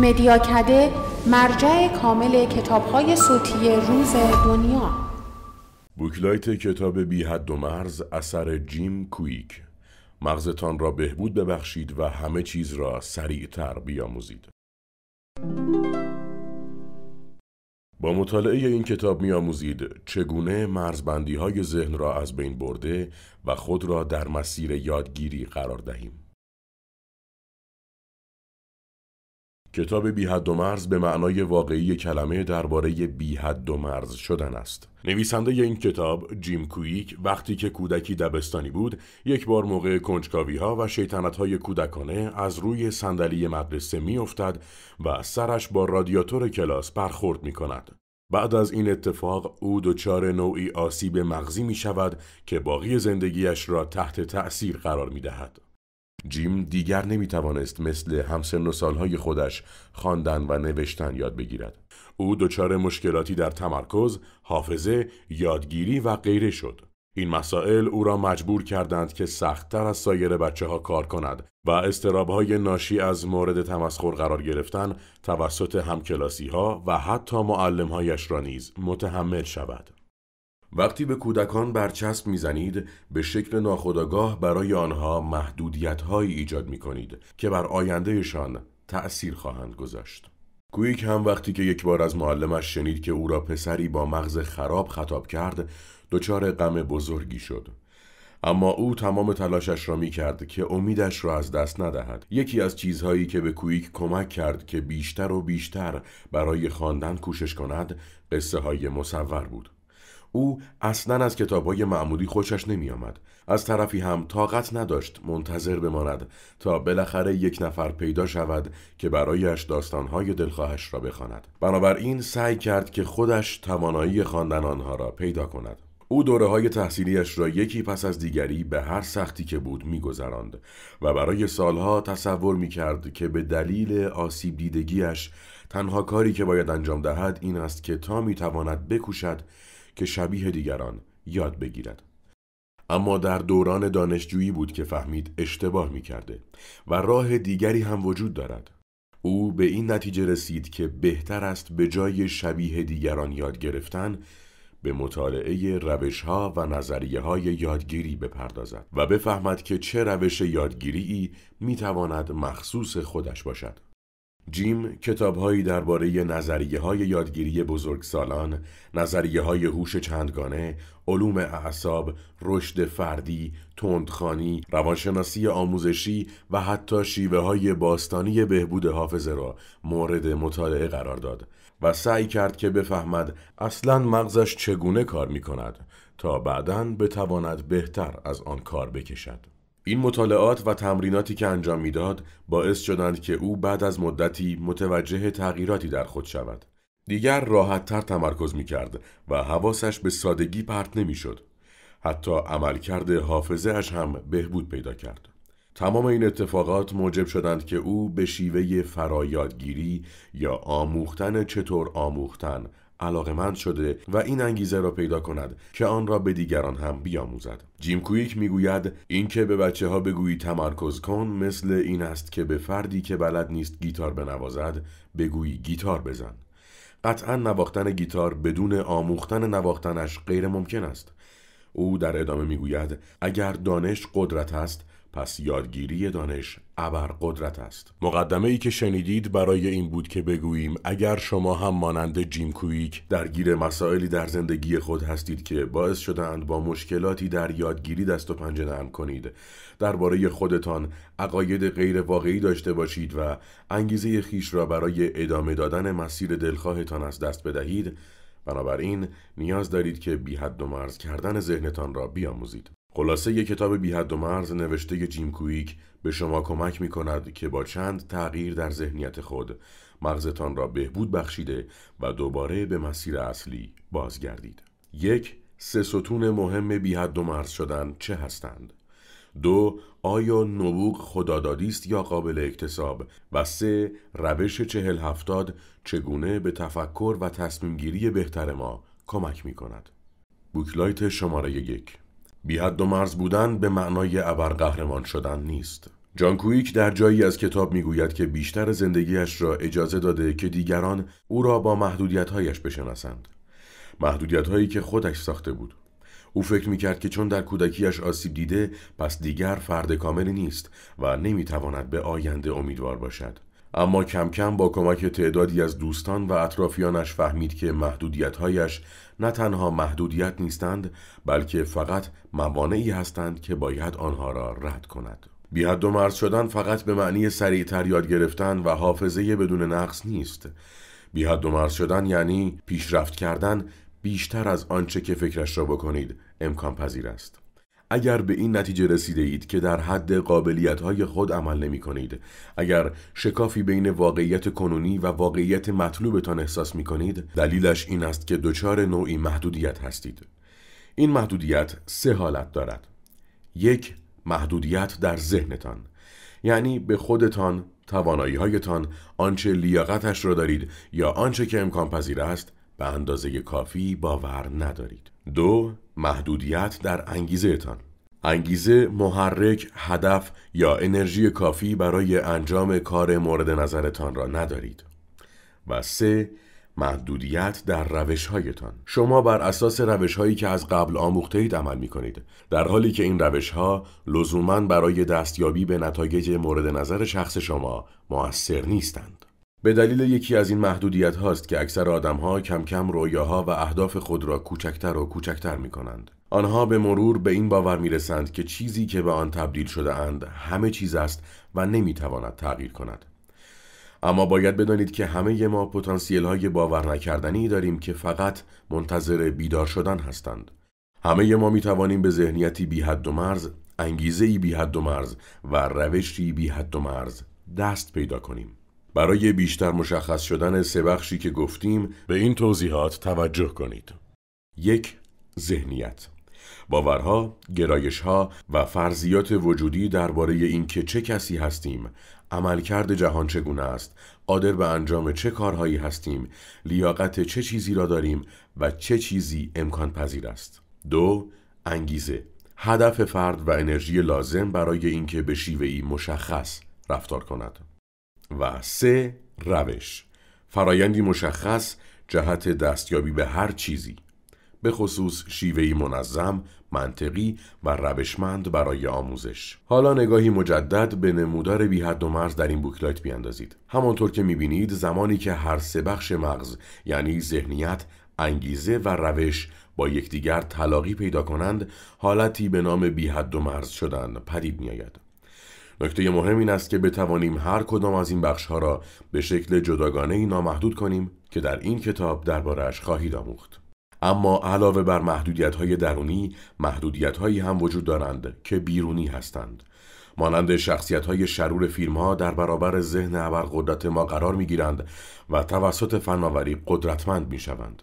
مدیاکده مرجع کامل های صوتی روز دنیا بوکلایت کتاب بی حد و مرز اثر جیم کویک مغزتان را بهبود ببخشید و همه چیز را سریعتر بیاموزید با مطالعه این کتاب میآموزید چگونه مرزبندی های ذهن را از بین برده و خود را در مسیر یادگیری قرار دهیم. کتاب بی حد و مرز به معنای واقعی کلمه درباره بی حد و مرز شدن است. نویسنده این کتاب جیم کویک وقتی که کودکی دبستانی بود یک بار موقع کنجکاوی ها و شیطنت های کودکانه از روی صندلی مدرسه میافتد و سرش با رادیاتور کلاس برخورد می کند. بعد از این اتفاق او دچار نوعی آسیب مغزی می شود که باقی زندگیش را تحت تأثیر قرار می دهد. جیم دیگر نمی توانست مثل همسن و سالهای خودش خواندن و نوشتن یاد بگیرد. او دچار مشکلاتی در تمرکز، حافظه، یادگیری و غیره شد. این مسائل او را مجبور کردند که سختتر از سایر بچه ها کار کند و های ناشی از مورد تمسخر قرار گرفتن توسط همکلاسی ها و حتی معلم هایش را نیز متحمل شود. وقتی به کودکان برچسب میزنید به شکل ناخودآگاه برای آنها محدودیت ایجاد می کنید که بر آیندهشان تأثیر خواهند گذاشت. کویک هم وقتی که یک بار از معلمش شنید که او را پسری با مغز خراب خطاب کرد دچار غم بزرگی شد اما او تمام تلاشش را می کرد که امیدش را از دست ندهد یکی از چیزهایی که به کویک کمک کرد که بیشتر و بیشتر برای خواندن کوشش کند قصه های مصور بود او اصلا از کتابهای معمولی خوشش نمیآمد از طرفی هم طاقت نداشت منتظر بماند تا بالاخره یک نفر پیدا شود که برایش داستانهای دلخواهش را بخواند بنابراین سعی کرد که خودش توانایی خواندن آنها را پیدا کند او دوره های تحصیلیش را یکی پس از دیگری به هر سختی که بود میگذراند و برای سالها تصور می کرد که به دلیل آسیب دیدگیش تنها کاری که باید انجام دهد این است که تا می تواند بکوشد که شبیه دیگران یاد بگیرد اما در دوران دانشجویی بود که فهمید اشتباه می کرده و راه دیگری هم وجود دارد او به این نتیجه رسید که بهتر است به جای شبیه دیگران یاد گرفتن به مطالعه روش ها و نظریه های یادگیری بپردازد و بفهمد که چه روش یادگیری می تواند مخصوص خودش باشد. جیم کتابهایی درباره نظریه های یادگیری بزرگسالان، نظریه های هوش چندگانه، علوم اعصاب، رشد فردی، تندخانی، روانشناسی آموزشی و حتی شیوه های باستانی بهبود حافظه را مورد مطالعه قرار داد و سعی کرد که بفهمد اصلا مغزش چگونه کار می کند تا بعدا بتواند بهتر از آن کار بکشد. این مطالعات و تمریناتی که انجام میداد باعث شدند که او بعد از مدتی متوجه تغییراتی در خود شود. دیگر راحت تر تمرکز می کرد و حواسش به سادگی پرت نمی شد. حتی عملکرد حافظه اش هم بهبود پیدا کرد. تمام این اتفاقات موجب شدند که او به شیوه فرایادگیری یا آموختن چطور آموختن علاقمند شده و این انگیزه را پیدا کند که آن را به دیگران هم بیاموزد جیم کویک میگوید اینکه به بچه ها بگویی تمرکز کن مثل این است که به فردی که بلد نیست گیتار بنوازد بگویی گیتار بزن قطعا نواختن گیتار بدون آموختن نواختنش غیر ممکن است او در ادامه میگوید اگر دانش قدرت است پس یادگیری دانش قدرت است مقدمه ای که شنیدید برای این بود که بگوییم اگر شما هم مانند جیم کویک درگیر مسائلی در زندگی خود هستید که باعث شدهاند با مشکلاتی در یادگیری دست و پنجه نرم کنید درباره خودتان عقاید غیر واقعی داشته باشید و انگیزه خیش را برای ادامه دادن مسیر دلخواهتان از دست بدهید بنابراین نیاز دارید که بی حد و مرز کردن ذهنتان را بیاموزید خلاصه یک کتاب بی حد و مرز نوشته جیم کویک به شما کمک می کند که با چند تغییر در ذهنیت خود مغزتان را بهبود بخشیده و دوباره به مسیر اصلی بازگردید. یک سه ستون مهم بی حد و مرز شدن چه هستند؟ دو آیا نبوغ خدادادی است یا قابل اکتساب و سه روش چهل هفتاد چگونه به تفکر و تصمیمگیری بهتر ما کمک می کند؟ بوکلایت شماره یک بی حد و مرز بودن به معنای قهرمان شدن نیست. جان کویک در جایی از کتاب میگوید که بیشتر زندگیش را اجازه داده که دیگران او را با محدودیتهایش بشناسند. محدودیتهایی که خودش ساخته بود. او فکر میکرد که چون در کودکیش آسیب دیده پس دیگر فرد کاملی نیست و نمیتواند به آینده امیدوار باشد. اما کم کم با کمک تعدادی از دوستان و اطرافیانش فهمید که محدودیتهایش نه تنها محدودیت نیستند بلکه فقط موانعی هستند که باید آنها را رد کند بیحد و مرز شدن فقط به معنی سریعتر یاد گرفتن و حافظه بدون نقص نیست بیحد و مرز شدن یعنی پیشرفت کردن بیشتر از آنچه که فکرش را بکنید امکان پذیر است اگر به این نتیجه رسیده اید که در حد قابلیت های خود عمل نمی کنید اگر شکافی بین واقعیت کنونی و واقعیت مطلوبتان احساس می کنید دلیلش این است که دچار نوعی محدودیت هستید این محدودیت سه حالت دارد یک محدودیت در ذهنتان یعنی به خودتان توانایی هایتان آنچه لیاقتش را دارید یا آنچه که امکان پذیر است به اندازه کافی باور ندارید دو محدودیت در انگیزه تان. انگیزه محرک، هدف یا انرژی کافی برای انجام کار مورد نظرتان را ندارید. و سه محدودیت در روش هایتان شما بر اساس روش هایی که از قبل آموخته اید عمل می کنید در حالی که این روش ها لزوما برای دستیابی به نتایج مورد نظر شخص شما موثر نیستند به دلیل یکی از این محدودیت هاست که اکثر آدم ها کم کم رویاها و اهداف خود را کوچکتر و کوچکتر می کنند. آنها به مرور به این باور می رسند که چیزی که به آن تبدیل شده اند همه چیز است و نمی تواند تغییر کند. اما باید بدانید که همه ما پتانسیل های باور نکردنی داریم که فقط منتظر بیدار شدن هستند. همه ما می توانیم به ذهنیتی بی حد و مرز، انگیزه ای بی حد و مرز و روشی بی حد و مرز دست پیدا کنیم. برای بیشتر مشخص شدن سه بخشی که گفتیم به این توضیحات توجه کنید. یک ذهنیت باورها، گرایشها و فرضیات وجودی درباره اینکه چه کسی هستیم، عملکرد جهان چگونه است، قادر به انجام چه کارهایی هستیم، لیاقت چه چیزی را داریم و چه چیزی امکان پذیر است. دو انگیزه هدف فرد و انرژی لازم برای اینکه به شیوهی مشخص رفتار کند. و سه روش فرایندی مشخص جهت دستیابی به هر چیزی به خصوص شیوهی منظم، منطقی و روشمند برای آموزش. حالا نگاهی مجدد به نمودار بی و مرز در این بوکلایت بیاندازید. همانطور که میبینید زمانی که هر سه بخش مغز یعنی ذهنیت، انگیزه و روش با یکدیگر تلاقی پیدا کنند، حالتی به نام بی حد و مرز شدن پدید میآید. نکته مهم این است که بتوانیم هر کدام از این بخش ها را به شکل جداگانه ای نامحدود کنیم که در این کتاب دربارهش خواهید آموخت. اما علاوه بر محدودیت های درونی، محدودیت هایی هم وجود دارند که بیرونی هستند. مانند شخصیت های شرور فیلم ها در برابر ذهن ابرقدرت ما قرار می گیرند و توسط فناوری قدرتمند می شوند.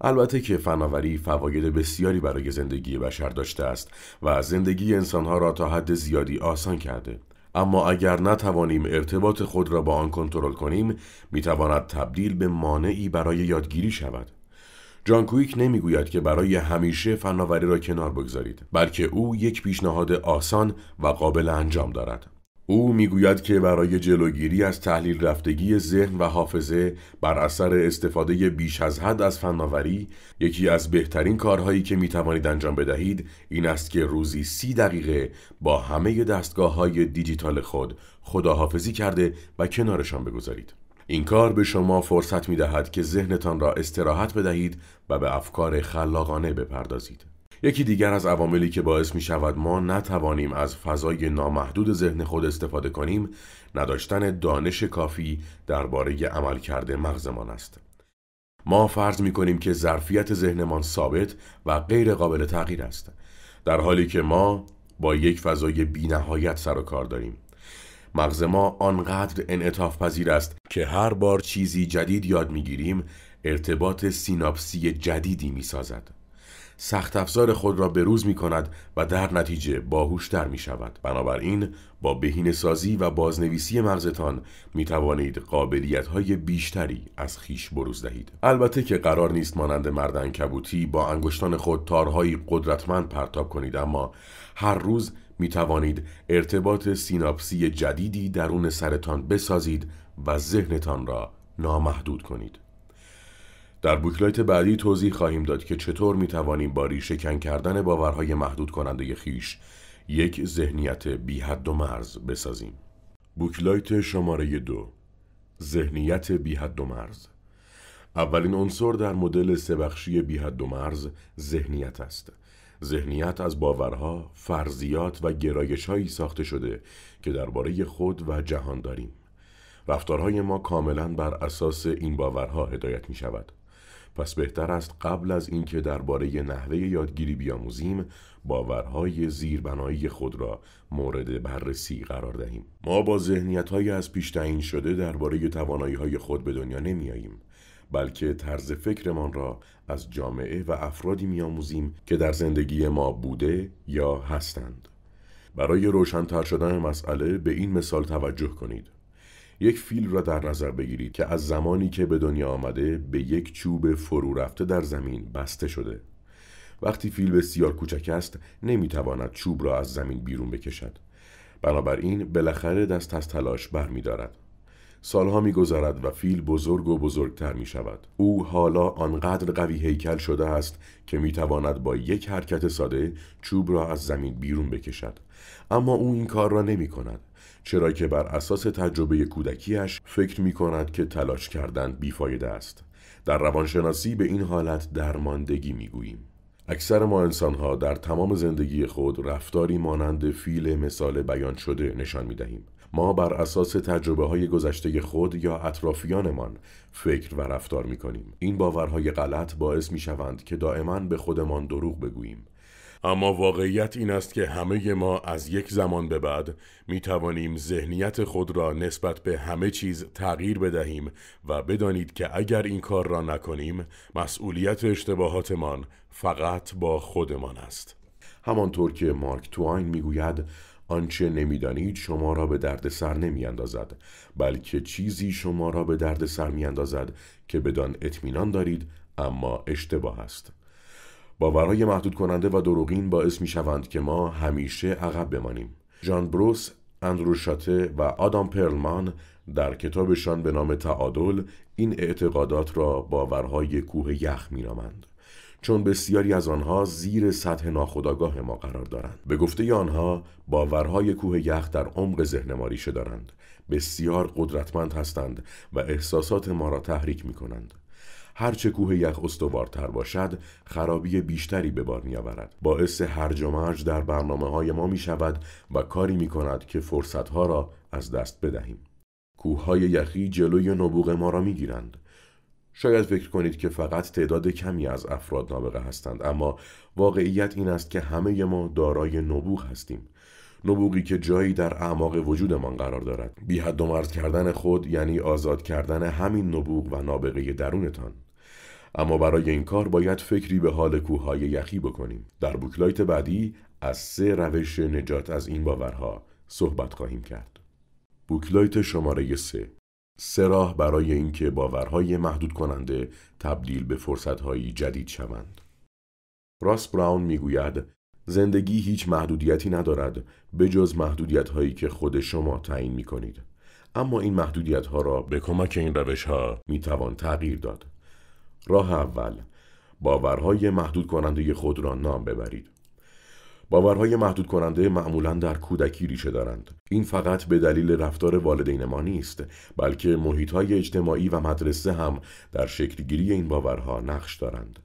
البته که فناوری فواید بسیاری برای زندگی بشر داشته است و زندگی انسانها را تا حد زیادی آسان کرده اما اگر نتوانیم ارتباط خود را با آن کنترل کنیم میتواند تبدیل به مانعی برای یادگیری شود جان کویک نمیگوید که برای همیشه فناوری را کنار بگذارید بلکه او یک پیشنهاد آسان و قابل انجام دارد او میگوید که برای جلوگیری از تحلیل رفتگی ذهن و حافظه بر اثر استفاده بیش از حد از فناوری یکی از بهترین کارهایی که میتوانید انجام بدهید این است که روزی سی دقیقه با همه دستگاه های دیجیتال خود خداحافظی کرده و کنارشان بگذارید. این کار به شما فرصت می دهد که ذهنتان را استراحت بدهید و به افکار خلاقانه بپردازید. یکی دیگر از عواملی که باعث می شود ما نتوانیم از فضای نامحدود ذهن خود استفاده کنیم نداشتن دانش کافی درباره عملکرد مغزمان است. ما فرض می کنیم که ظرفیت ذهنمان ثابت و غیر قابل تغییر است در حالی که ما با یک فضای بینهایت سر و کار داریم. مغز ما آنقدر انعطاف پذیر است که هر بار چیزی جدید یاد می گیریم ارتباط سیناپسی جدیدی می سازد. سخت افزار خود را بروز می کند و در نتیجه باهوشتر می شود. بنابراین با بهین سازی و بازنویسی مغزتان می توانید قابلیت های بیشتری از خیش بروز دهید. البته که قرار نیست مانند مردن کبوتی با انگشتان خود تارهایی قدرتمند پرتاب کنید اما هر روز می توانید ارتباط سیناپسی جدیدی درون سرتان بسازید و ذهنتان را نامحدود کنید. در بوکلایت بعدی توضیح خواهیم داد که چطور می توانیم با کن کردن باورهای محدود کننده خیش یک ذهنیت بی حد و مرز بسازیم. بوکلایت شماره دو ذهنیت بی حد و مرز اولین عنصر در مدل سبخشی بی حد و مرز ذهنیت است. ذهنیت از باورها، فرضیات و گرایشهایی ساخته شده که درباره خود و جهان داریم. رفتارهای ما کاملا بر اساس این باورها هدایت می شود. پس بهتر است قبل از اینکه درباره نحوه یادگیری بیاموزیم باورهای زیربنایی خود را مورد بررسی قرار دهیم ما با ذهنیت های از پیش تعیین شده درباره توانایی های خود به دنیا آییم، بلکه طرز فکرمان را از جامعه و افرادی میآموزیم که در زندگی ما بوده یا هستند برای روشنتر شدن مسئله به این مثال توجه کنید یک فیل را در نظر بگیرید که از زمانی که به دنیا آمده به یک چوب فرو رفته در زمین بسته شده وقتی فیل بسیار کوچک است نمیتواند چوب را از زمین بیرون بکشد بنابراین بالاخره دست از تلاش برمیدارد سالها میگذرد و فیل بزرگ و بزرگتر می شود. او حالا آنقدر قوی هیکل شده است که می تواند با یک حرکت ساده چوب را از زمین بیرون بکشد. اما او این کار را نمی کند. چرا که بر اساس تجربه کودکیش فکر می کند که تلاش کردن بیفایده است در روانشناسی به این حالت درماندگی می گوییم اکثر ما ها در تمام زندگی خود رفتاری مانند فیل مثال بیان شده نشان می دهیم. ما بر اساس تجربه های گذشته خود یا اطرافیانمان فکر و رفتار می کنیم. این باورهای غلط باعث می شوند که دائما به خودمان دروغ بگوییم اما واقعیت این است که همه ما از یک زمان به بعد می توانیم ذهنیت خود را نسبت به همه چیز تغییر بدهیم و بدانید که اگر این کار را نکنیم مسئولیت اشتباهاتمان فقط با خودمان است همانطور که مارک می میگوید آنچه نمیدانید شما را به درد نمی اندازد بلکه چیزی شما را به درد می اندازد که بدان اطمینان دارید اما اشتباه است باورهای محدود کننده و دروغین باعث می شوند که ما همیشه عقب بمانیم. جان بروس، اندرو شاته و آدام پرلمان در کتابشان به نام تعادل این اعتقادات را باورهای کوه یخ می چون بسیاری از آنها زیر سطح ناخودآگاه ما قرار دارند به گفته آنها باورهای کوه یخ در عمق ذهن ما ریشه دارند بسیار قدرتمند هستند و احساسات ما را تحریک می کنند هرچه کوه یخ استوارتر باشد خرابی بیشتری به بار میآورد باعث هرج و مرج در برنامه های ما می شود و کاری می کند که فرصت ها را از دست بدهیم کوه های یخی جلوی نبوغ ما را می گیرند شاید فکر کنید که فقط تعداد کمی از افراد نابغه هستند اما واقعیت این است که همه ما دارای نبوغ هستیم نبوغی که جایی در اعماق وجودمان قرار دارد بی حد و مرز کردن خود یعنی آزاد کردن همین نبوغ و نابغه درونتان اما برای این کار باید فکری به حال کوههای یخی بکنیم در بوکلایت بعدی از سه روش نجات از این باورها صحبت خواهیم کرد بوکلایت شماره سه سه راه برای اینکه باورهای محدود کننده تبدیل به فرصتهایی جدید شوند راس براون میگوید زندگی هیچ محدودیتی ندارد به جز محدودیت هایی که خود شما تعیین می کنید. اما این محدودیت ها را به کمک این روش ها می توان تغییر داد. راه اول باورهای محدود کننده خود را نام ببرید باورهای محدود کننده معمولا در کودکی ریشه دارند این فقط به دلیل رفتار والدین ما نیست بلکه محیط های اجتماعی و مدرسه هم در شکلگیری این باورها نقش دارند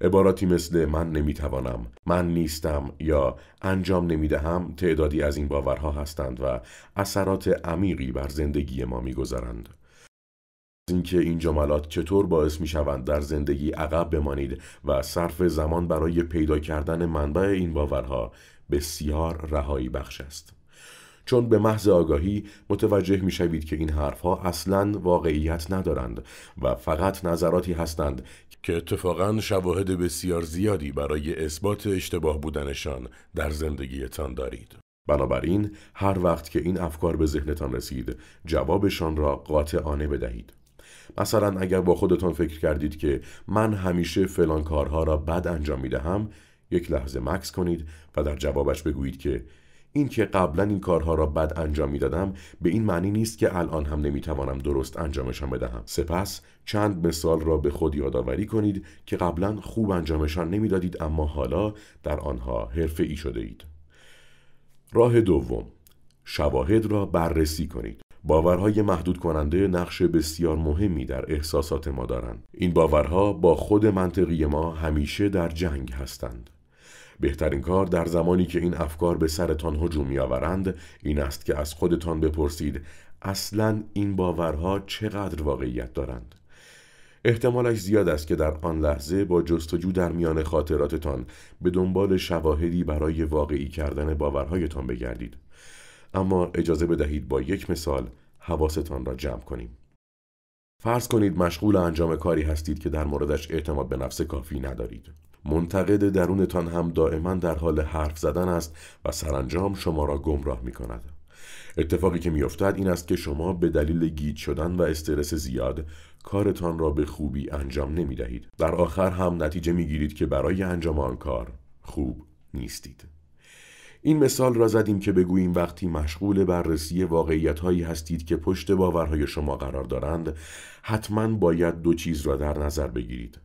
عباراتی مثل من نمیتوانم من نیستم یا انجام نمیدهم تعدادی از این باورها هستند و اثرات عمیقی بر زندگی ما میگذارند. اینکه این جملات چطور باعث می شوند در زندگی عقب بمانید و صرف زمان برای پیدا کردن منبع این باورها بسیار رهایی بخش است چون به محض آگاهی متوجه می شوید که این حرفها اصلا واقعیت ندارند و فقط نظراتی هستند که اتفاقا شواهد بسیار زیادی برای اثبات اشتباه بودنشان در زندگیتان دارید. بنابراین هر وقت که این افکار به ذهنتان رسید جوابشان را قاطعانه بدهید. مثلا اگر با خودتان فکر کردید که من همیشه فلان کارها را بد انجام می دهم یک لحظه مکس کنید و در جوابش بگویید که این که قبلا این کارها را بد انجام می دادم به این معنی نیست که الان هم نمی توانم درست انجامشان بدهم سپس چند مثال را به خود یادآوری کنید که قبلا خوب انجامشان نمی دادید اما حالا در آنها حرفه ای شده اید راه دوم شواهد را بررسی کنید باورهای محدود کننده نقش بسیار مهمی در احساسات ما دارند. این باورها با خود منطقی ما همیشه در جنگ هستند. بهترین کار در زمانی که این افکار به سرتان هجوم میآورند این است که از خودتان بپرسید اصلا این باورها چقدر واقعیت دارند احتمالش زیاد است که در آن لحظه با جستجو در میان خاطراتتان به دنبال شواهدی برای واقعی کردن باورهایتان بگردید اما اجازه بدهید با یک مثال حواستان را جمع کنیم. فرض کنید مشغول انجام کاری هستید که در موردش اعتماد به نفس کافی ندارید. منتقد درونتان هم دائما در حال حرف زدن است و سرانجام شما را گمراه می کند. اتفاقی که میافتد این است که شما به دلیل گیج شدن و استرس زیاد کارتان را به خوبی انجام نمی دهید. در آخر هم نتیجه می گیرید که برای انجام آن کار خوب نیستید. این مثال را زدیم که بگوییم وقتی مشغول بررسی واقعیت هایی هستید که پشت باورهای شما قرار دارند حتما باید دو چیز را در نظر بگیرید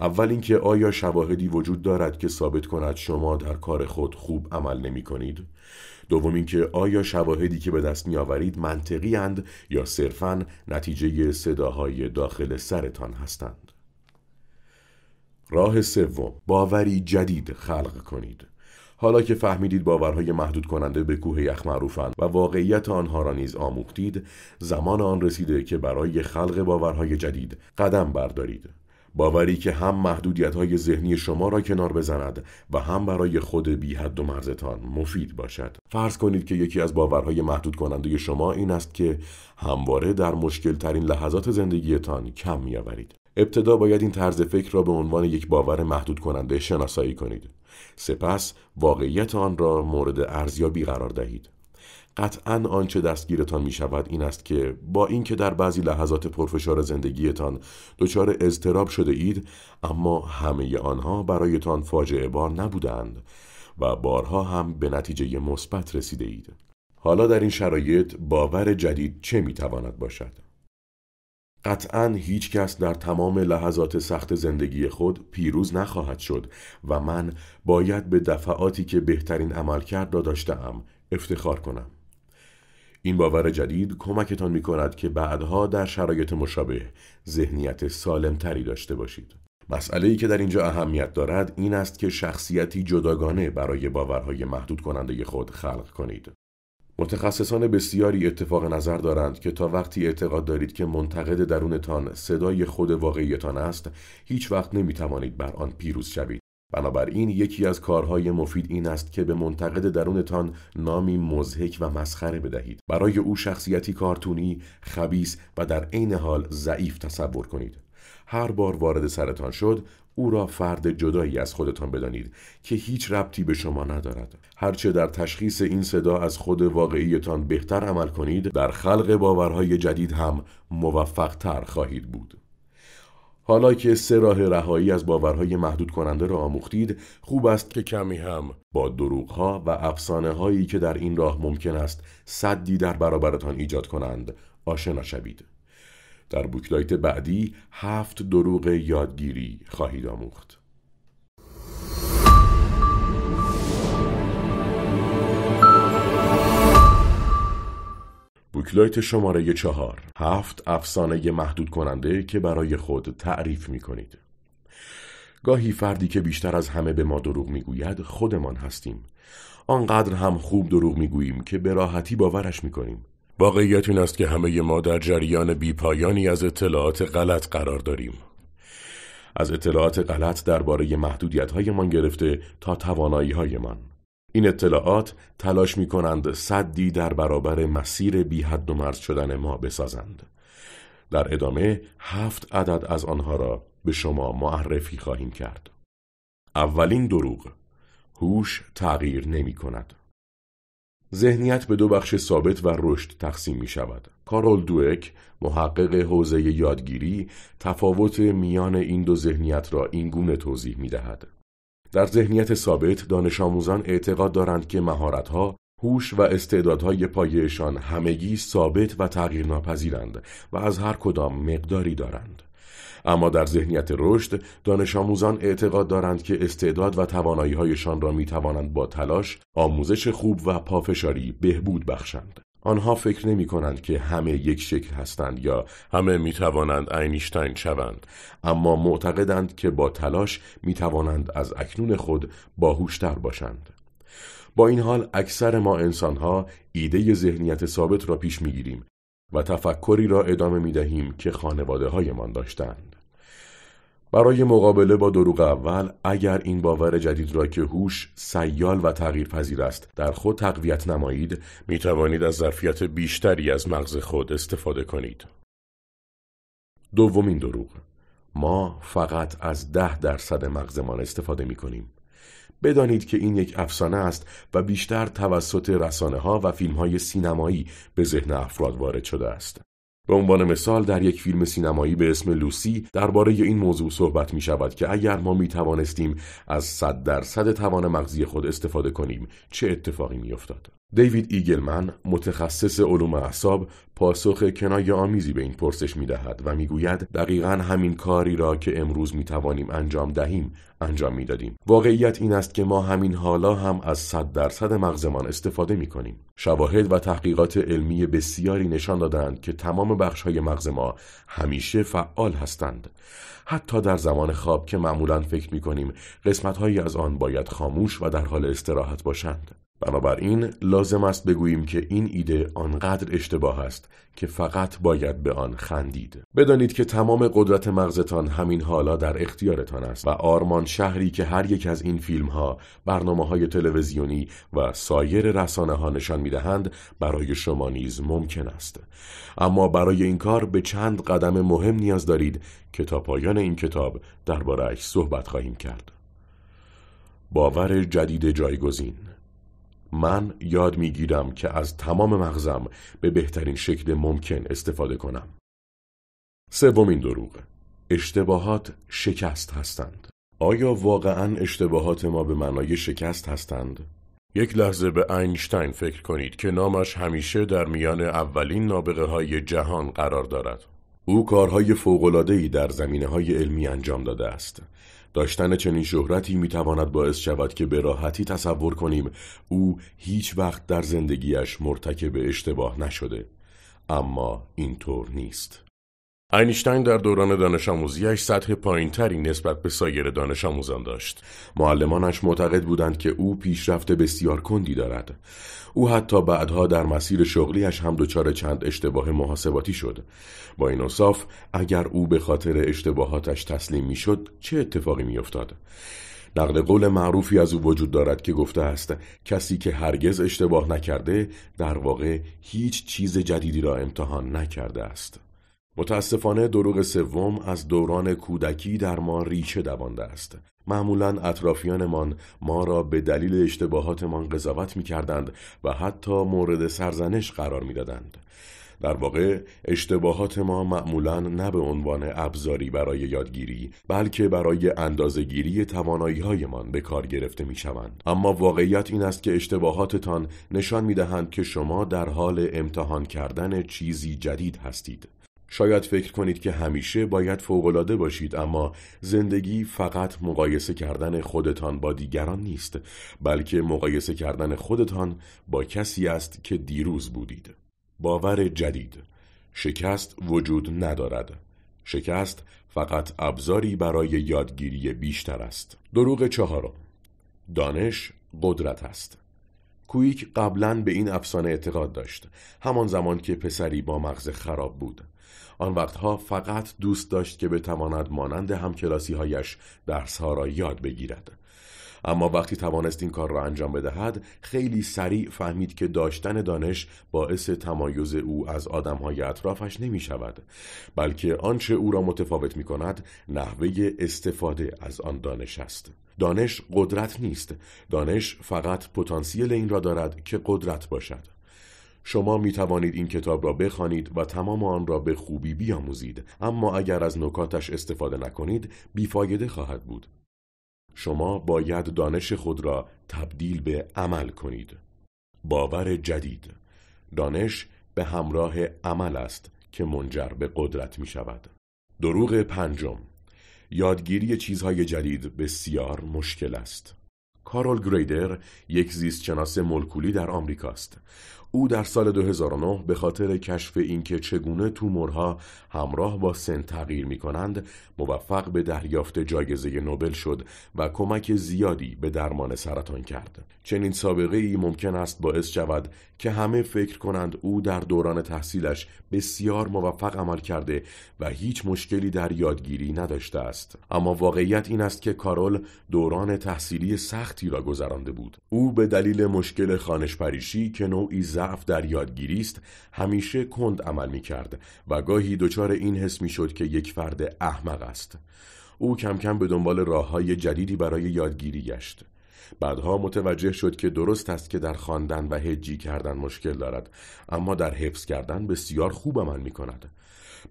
اول اینکه آیا شواهدی وجود دارد که ثابت کند شما در کار خود خوب عمل نمی کنید دوم اینکه آیا شواهدی که به دست می آورید منطقی اند یا صرفا نتیجه صداهای داخل سرتان هستند راه سوم باوری جدید خلق کنید حالا که فهمیدید باورهای محدود کننده به کوه یخ معروفند و واقعیت آنها را نیز آموختید زمان آن رسیده که برای خلق باورهای جدید قدم بردارید باوری که هم محدودیت های ذهنی شما را کنار بزند و هم برای خود بی و مرزتان مفید باشد فرض کنید که یکی از باورهای محدود کننده شما این است که همواره در مشکل ترین لحظات زندگیتان کم می ابتدا باید این طرز فکر را به عنوان یک باور محدود کننده شناسایی کنید سپس واقعیت آن را مورد ارزیابی قرار دهید قطعا آنچه دستگیرتان می شود این است که با اینکه در بعضی لحظات پرفشار زندگیتان دچار اضطراب شده اید اما همه آنها برایتان فاجعه بار نبودند و بارها هم به نتیجه مثبت رسیده اید حالا در این شرایط باور جدید چه می تواند باشد قطعا هیچ کس در تمام لحظات سخت زندگی خود پیروز نخواهد شد و من باید به دفعاتی که بهترین کرد را ام افتخار کنم. این باور جدید کمکتان می کند که بعدها در شرایط مشابه ذهنیت سالم تری داشته باشید. مسئله ای که در اینجا اهمیت دارد این است که شخصیتی جداگانه برای باورهای محدود کننده خود خلق کنید. متخصصان بسیاری اتفاق نظر دارند که تا وقتی اعتقاد دارید که منتقد درونتان صدای خود واقعیتان است هیچ وقت نمی توانید بر آن پیروز شوید بنابراین یکی از کارهای مفید این است که به منتقد درونتان نامی مزهک و مسخره بدهید برای او شخصیتی کارتونی خبیس و در عین حال ضعیف تصور کنید هر بار وارد سرتان شد او را فرد جدایی از خودتان بدانید که هیچ ربطی به شما ندارد هرچه در تشخیص این صدا از خود واقعیتان بهتر عمل کنید در خلق باورهای جدید هم تر خواهید بود حالا که سه راه رهایی از باورهای محدود کننده را آموختید خوب است که کمی هم با دروغها و افسانه هایی که در این راه ممکن است صدی در برابرتان ایجاد کنند آشنا شوید در بوکلایت بعدی هفت دروغ یادگیری خواهید آموخت. بوکلایت شماره چهار هفت افسانه محدود کننده که برای خود تعریف می کنید. گاهی فردی که بیشتر از همه به ما دروغ میگوید خودمان هستیم آنقدر هم خوب دروغ میگوییم که به راحتی باورش میکنیم واقعیت این است که همه ما در جریان بیپایانی از اطلاعات غلط قرار داریم از اطلاعات غلط درباره محدودیت هایمان گرفته تا توانایی هایمان این اطلاعات تلاش می کنند صدی در برابر مسیر بی حد و مرز شدن ما بسازند در ادامه هفت عدد از آنها را به شما معرفی خواهیم کرد اولین دروغ هوش تغییر نمی کند ذهنیت به دو بخش ثابت و رشد تقسیم می شود. کارول دوک محقق حوزه یادگیری تفاوت میان این دو ذهنیت را این گونه توضیح می دهد. در ذهنیت ثابت دانش آموزان اعتقاد دارند که مهارتها هوش و استعدادهای پایهشان همگی ثابت و تغییرناپذیرند و از هر کدام مقداری دارند. اما در ذهنیت رشد دانش آموزان اعتقاد دارند که استعداد و توانایی هایشان را می توانند با تلاش آموزش خوب و پافشاری بهبود بخشند. آنها فکر نمی کنند که همه یک شکل هستند یا همه می توانند شوند اما معتقدند که با تلاش می توانند از اکنون خود باهوشتر باشند. با این حال اکثر ما انسانها ایده ذهنیت ثابت را پیش می و تفکری را ادامه می دهیم که خانواده هایمان داشتند. برای مقابله با دروغ اول اگر این باور جدید را که هوش سیال و تغییرپذیر است در خود تقویت نمایید می توانید از ظرفیت بیشتری از مغز خود استفاده کنید دومین دروغ ما فقط از ده درصد مغزمان استفاده می کنیم بدانید که این یک افسانه است و بیشتر توسط رسانه ها و فیلم های سینمایی به ذهن افراد وارد شده است. به عنوان مثال در یک فیلم سینمایی به اسم لوسی درباره این موضوع صحبت می شود که اگر ما می توانستیم از 100 درصد توان مغزی خود استفاده کنیم چه اتفاقی می افتاده. دیوید ایگلمن متخصص علوم اعصاب پاسخ کنایه آمیزی به این پرسش می دهد و می گوید دقیقا همین کاری را که امروز می توانیم انجام دهیم انجام می دادیم. واقعیت این است که ما همین حالا هم از صد درصد مغزمان استفاده می کنیم. شواهد و تحقیقات علمی بسیاری نشان دادند که تمام بخش های مغز ما همیشه فعال هستند. حتی در زمان خواب که معمولا فکر می کنیم قسمت هایی از آن باید خاموش و در حال استراحت باشند. بنابراین لازم است بگوییم که این ایده آنقدر اشتباه است که فقط باید به آن خندید بدانید که تمام قدرت مغزتان همین حالا در اختیارتان است و آرمان شهری که هر یک از این فیلم ها برنامه های تلویزیونی و سایر رسانه ها نشان می برای شما نیز ممکن است اما برای این کار به چند قدم مهم نیاز دارید که تا پایان این کتاب درباره صحبت خواهیم کرد باور جدید جایگزین من یاد میگیرم که از تمام مغزم به بهترین شکل ممکن استفاده کنم. سومین دروغ اشتباهات شکست هستند. آیا واقعا اشتباهات ما به معنای شکست هستند؟ یک لحظه به اینشتین فکر کنید که نامش همیشه در میان اولین نابغه های جهان قرار دارد. او کارهای فوق‌العاده‌ای در زمینه های علمی انجام داده است. داشتن چنین شهرتی میتواند باعث شود که به راحتی تصور کنیم او هیچ وقت در زندگیش مرتکب اشتباه نشده اما اینطور نیست اینشتین در دوران دانش آموزیش سطح تری نسبت به سایر دانش آموزان داشت. معلمانش معتقد بودند که او پیشرفت بسیار کندی دارد. او حتی بعدها در مسیر شغلیش هم دچار چند اشتباه محاسباتی شد. با این اوصاف اگر او به خاطر اشتباهاتش تسلیم شد چه اتفاقی میافتاد؟ نقل قول معروفی از او وجود دارد که گفته است کسی که هرگز اشتباه نکرده در واقع هیچ چیز جدیدی را امتحان نکرده است. متاسفانه دروغ سوم از دوران کودکی در ما ریشه دوانده است معمولا اطرافیانمان ما را به دلیل اشتباهاتمان قضاوت می و حتی مورد سرزنش قرار می در واقع اشتباهات ما معمولا نه به عنوان ابزاری برای یادگیری بلکه برای اندازهگیری توانایی هایمان به کار گرفته می شوند. اما واقعیت این است که اشتباهاتتان نشان می دهند که شما در حال امتحان کردن چیزی جدید هستید. شاید فکر کنید که همیشه باید فوقالعاده باشید اما زندگی فقط مقایسه کردن خودتان با دیگران نیست بلکه مقایسه کردن خودتان با کسی است که دیروز بودید باور جدید شکست وجود ندارد شکست فقط ابزاری برای یادگیری بیشتر است دروغ چهارم دانش قدرت است کویک قبلا به این افسانه اعتقاد داشت همان زمان که پسری با مغز خراب بود آن وقتها فقط دوست داشت که بتواند مانند هایش درسها را یاد بگیرد اما وقتی توانست این کار را انجام بدهد خیلی سریع فهمید که داشتن دانش باعث تمایز او از های اطرافش نمی شود بلکه آنچه او را متفاوت می کند نحوه استفاده از آن دانش است دانش قدرت نیست دانش فقط پتانسیل این را دارد که قدرت باشد شما می توانید این کتاب را بخوانید و تمام آن را به خوبی بیاموزید اما اگر از نکاتش استفاده نکنید بیفایده خواهد بود شما باید دانش خود را تبدیل به عمل کنید باور جدید دانش به همراه عمل است که منجر به قدرت می شود دروغ پنجم یادگیری چیزهای جدید بسیار مشکل است کارول گریدر یک زیستشناس مولکولی در آمریکاست. او در سال 2009 به خاطر کشف اینکه چگونه تومورها همراه با سن تغییر می کنند موفق به دریافت جایزه نوبل شد و کمک زیادی به درمان سرطان کرد چنین سابقه ای ممکن است باعث شود که همه فکر کنند او در دوران تحصیلش بسیار موفق عمل کرده و هیچ مشکلی در یادگیری نداشته است اما واقعیت این است که کارول دوران تحصیلی سختی را گذرانده بود او به دلیل مشکل خانش پریشی که نوعی ضعف در یادگیری است همیشه کند عمل می کرد و گاهی دچار این حس می شد که یک فرد احمق است او کم کم به دنبال راه های جدیدی برای یادگیری گشت بعدها متوجه شد که درست است که در خواندن و هجی کردن مشکل دارد اما در حفظ کردن بسیار خوب عمل می کند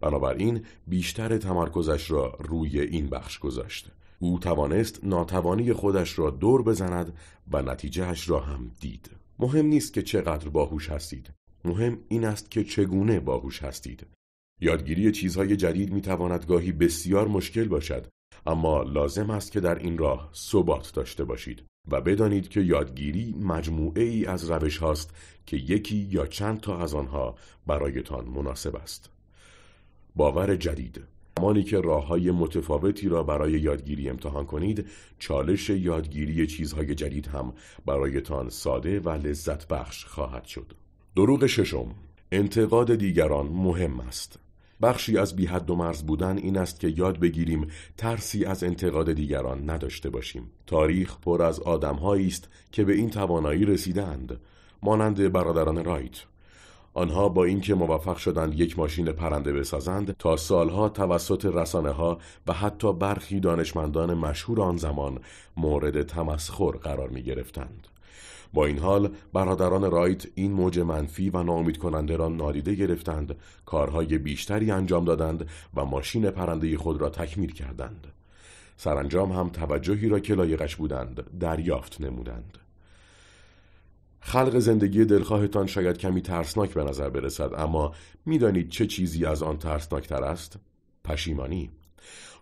بنابراین بیشتر تمرکزش را روی این بخش گذاشت او توانست ناتوانی خودش را دور بزند و نتیجهش را هم دید مهم نیست که چقدر باهوش هستید مهم این است که چگونه باهوش هستید یادگیری چیزهای جدید میتواند گاهی بسیار مشکل باشد اما لازم است که در این راه ثبات داشته باشید و بدانید که یادگیری مجموعه ای از روش هاست که یکی یا چند تا از آنها برایتان مناسب است. باور جدید زمانی که راه های متفاوتی را برای یادگیری امتحان کنید چالش یادگیری چیزهای جدید هم برایتان ساده و لذت بخش خواهد شد دروغ ششم انتقاد دیگران مهم است بخشی از بیحد و مرز بودن این است که یاد بگیریم ترسی از انتقاد دیگران نداشته باشیم تاریخ پر از آدمهایی است که به این توانایی رسیدند مانند برادران رایت آنها با اینکه موفق شدند یک ماشین پرنده بسازند تا سالها توسط رسانه ها و حتی برخی دانشمندان مشهور آن زمان مورد تمسخر قرار می گرفتند. با این حال برادران رایت این موج منفی و ناامید کننده را نادیده گرفتند کارهای بیشتری انجام دادند و ماشین پرنده خود را تکمیل کردند سرانجام هم توجهی را که لایقش بودند دریافت نمودند خلق زندگی دلخواهتان شاید کمی ترسناک به نظر برسد اما میدانید چه چیزی از آن ترسناکتر است پشیمانی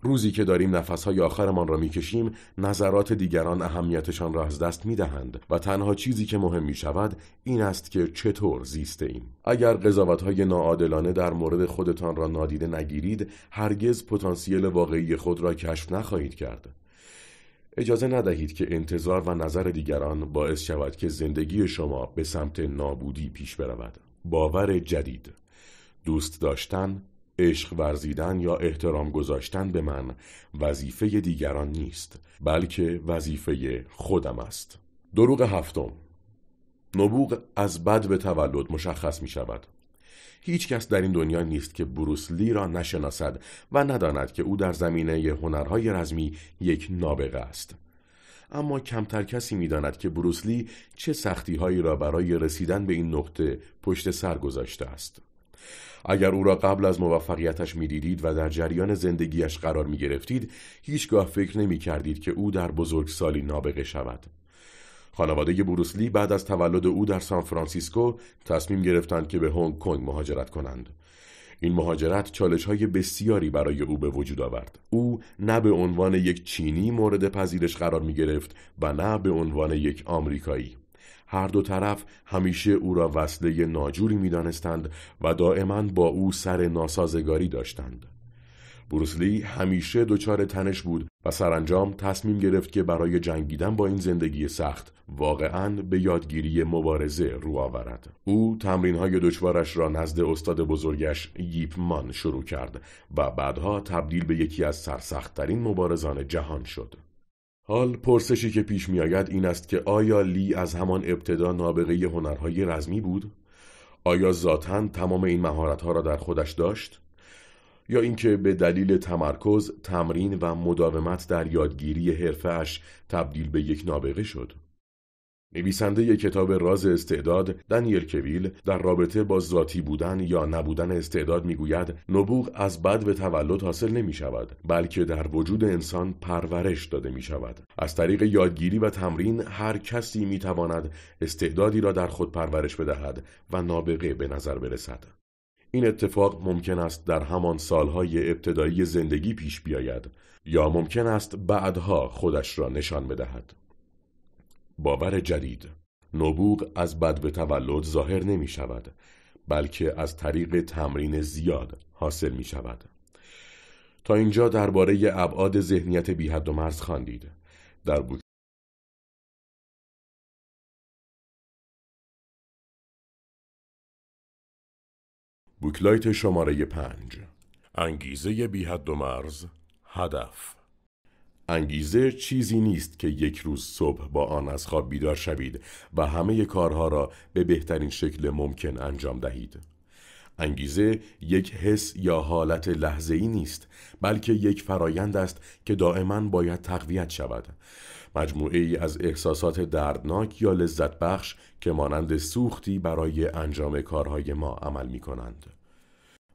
روزی که داریم نفسهای آخرمان را میکشیم نظرات دیگران اهمیتشان را از دست میدهند و تنها چیزی که مهم میشود این است که چطور زیسته ایم اگر قضاوتهای ناعادلانه در مورد خودتان را نادیده نگیرید هرگز پتانسیل واقعی خود را کشف نخواهید کرد اجازه ندهید که انتظار و نظر دیگران باعث شود که زندگی شما به سمت نابودی پیش برود باور جدید دوست داشتن عشق ورزیدن یا احترام گذاشتن به من وظیفه دیگران نیست بلکه وظیفه خودم است دروغ هفتم نبوغ از بد به تولد مشخص می شود هیچ کس در این دنیا نیست که بروسلی را نشناسد و نداند که او در زمینه هنرهای رزمی یک نابغه است. اما کمتر کسی میداند که بروسلی چه سختی هایی را برای رسیدن به این نقطه پشت سر گذاشته است. اگر او را قبل از موفقیتش میدیدید و در جریان زندگیش قرار می گرفتید، هیچگاه فکر نمی کردید که او در بزرگسالی نابغه شود. خانواده بروسلی بعد از تولد او در سان فرانسیسکو تصمیم گرفتند که به هنگ کنگ مهاجرت کنند. این مهاجرت چالش های بسیاری برای او به وجود آورد. او نه به عنوان یک چینی مورد پذیرش قرار می گرفت و نه به عنوان یک آمریکایی. هر دو طرف همیشه او را وصله ناجوری می دانستند و دائما با او سر ناسازگاری داشتند. بروسلی همیشه دچار تنش بود و سرانجام تصمیم گرفت که برای جنگیدن با این زندگی سخت واقعا به یادگیری مبارزه رو آورد او تمرین های دشوارش را نزد استاد بزرگش ییپمان شروع کرد و بعدها تبدیل به یکی از سرسختترین مبارزان جهان شد حال پرسشی که پیش میآید این است که آیا لی از همان ابتدا نابغه هنرهای رزمی بود آیا ذاتا تمام این مهارتها را در خودش داشت یا اینکه به دلیل تمرکز، تمرین و مداومت در یادگیری حرفش تبدیل به یک نابغه شد. نویسنده ی کتاب راز استعداد دنیل کویل در رابطه با ذاتی بودن یا نبودن استعداد میگوید نبوغ از بد به تولد حاصل نمی شود بلکه در وجود انسان پرورش داده می شود از طریق یادگیری و تمرین هر کسی می تواند استعدادی را در خود پرورش بدهد و نابغه به نظر برسد این اتفاق ممکن است در همان سالهای ابتدایی زندگی پیش بیاید یا ممکن است بعدها خودش را نشان بدهد باور جدید نبوغ از بد به تولد ظاهر نمی شود بلکه از طریق تمرین زیاد حاصل می شود تا اینجا درباره ابعاد ذهنیت بی و مرز خواندید در بوکلایت شماره پنج انگیزه بی حد و مرز هدف انگیزه چیزی نیست که یک روز صبح با آن از خواب بیدار شوید و همه کارها را به بهترین شکل ممکن انجام دهید. انگیزه یک حس یا حالت لحظه ای نیست بلکه یک فرایند است که دائما باید تقویت شود. مجموعه ای از احساسات دردناک یا لذت بخش که مانند سوختی برای انجام کارهای ما عمل می کنند.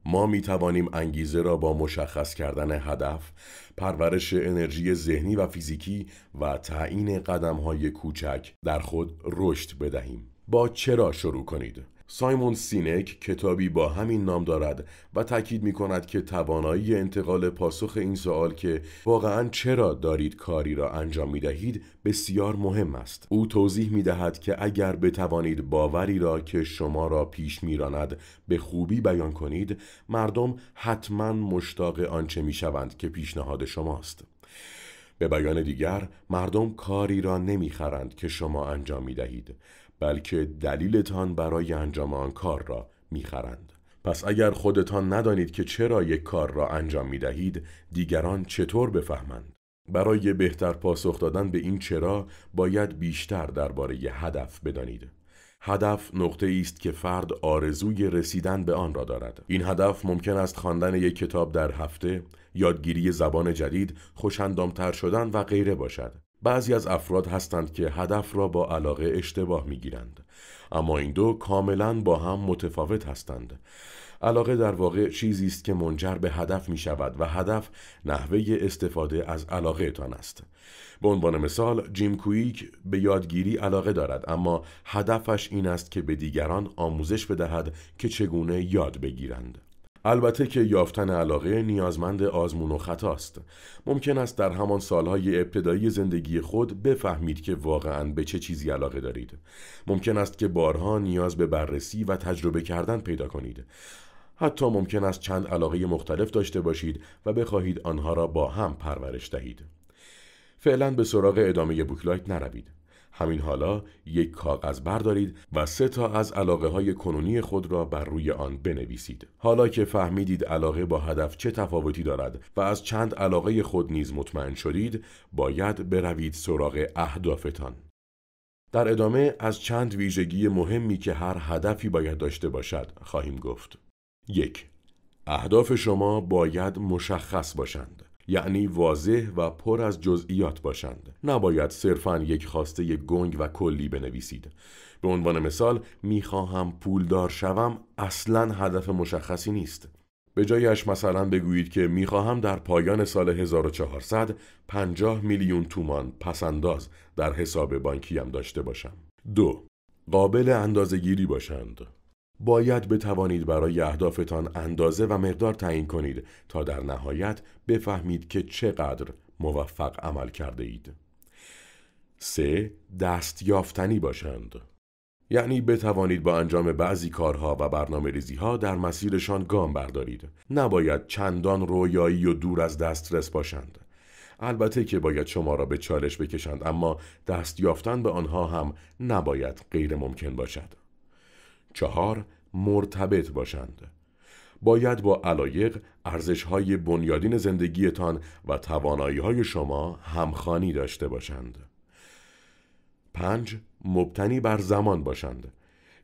ما می توانیم انگیزه را با مشخص کردن هدف، پرورش انرژی ذهنی و فیزیکی و تعیین قدم های کوچک در خود رشد بدهیم. با چرا شروع کنید؟ سایمون سینک کتابی با همین نام دارد و تاکید می کند که توانایی انتقال پاسخ این سوال که واقعا چرا دارید کاری را انجام می دهید بسیار مهم است. او توضیح می دهد که اگر بتوانید باوری را که شما را پیش می راند به خوبی بیان کنید مردم حتما مشتاق آنچه می شوند که پیشنهاد شماست. به بیان دیگر مردم کاری را نمیخرند که شما انجام می دهید بلکه دلیلتان برای انجام آن کار را میخرند پس اگر خودتان ندانید که چرا یک کار را انجام می دهید دیگران چطور بفهمند برای بهتر پاسخ دادن به این چرا باید بیشتر درباره هدف بدانید هدف نقطه است که فرد آرزوی رسیدن به آن را دارد این هدف ممکن است خواندن یک کتاب در هفته یادگیری زبان جدید خوشندامتر شدن و غیره باشد بعضی از افراد هستند که هدف را با علاقه اشتباه می گیرند. اما این دو کاملا با هم متفاوت هستند. علاقه در واقع چیزی است که منجر به هدف می شود و هدف نحوه استفاده از علاقه تان است. به عنوان مثال جیم کویک به یادگیری علاقه دارد اما هدفش این است که به دیگران آموزش بدهد که چگونه یاد بگیرند. البته که یافتن علاقه نیازمند آزمون و خطاست ممکن است در همان سالهای ابتدایی زندگی خود بفهمید که واقعا به چه چیزی علاقه دارید ممکن است که بارها نیاز به بررسی و تجربه کردن پیدا کنید حتی ممکن است چند علاقه مختلف داشته باشید و بخواهید آنها را با هم پرورش دهید فعلا به سراغ ادامه بوکلایت نروید همین حالا یک کاغذ بردارید و سه تا از علاقه های کنونی خود را بر روی آن بنویسید. حالا که فهمیدید علاقه با هدف چه تفاوتی دارد و از چند علاقه خود نیز مطمئن شدید، باید بروید سراغ اهدافتان. در ادامه از چند ویژگی مهمی که هر هدفی باید داشته باشد خواهیم گفت. یک اهداف شما باید مشخص باشند. یعنی واضح و پر از جزئیات باشند نباید صرفا یک خواسته گنگ و کلی بنویسید به عنوان مثال میخواهم پولدار شوم اصلا هدف مشخصی نیست به جایش مثلا بگویید که میخواهم در پایان سال 1400 50 میلیون تومان پسنداز در حساب بانکیم داشته باشم. دو قابل اندازگیری باشند. باید بتوانید برای اهدافتان اندازه و مقدار تعیین کنید تا در نهایت بفهمید که چقدر موفق عمل کرده اید. 3. دستیافتنی باشند یعنی بتوانید با انجام بعضی کارها و برنامه ریزی ها در مسیرشان گام بردارید. نباید چندان رویایی و دور از دسترس باشند. البته که باید شما را به چالش بکشند اما دستیافتن به آنها هم نباید غیر ممکن باشد. چهار مرتبط باشند باید با علایق ارزش های بنیادین زندگیتان و توانایی های شما همخانی داشته باشند پنج مبتنی بر زمان باشند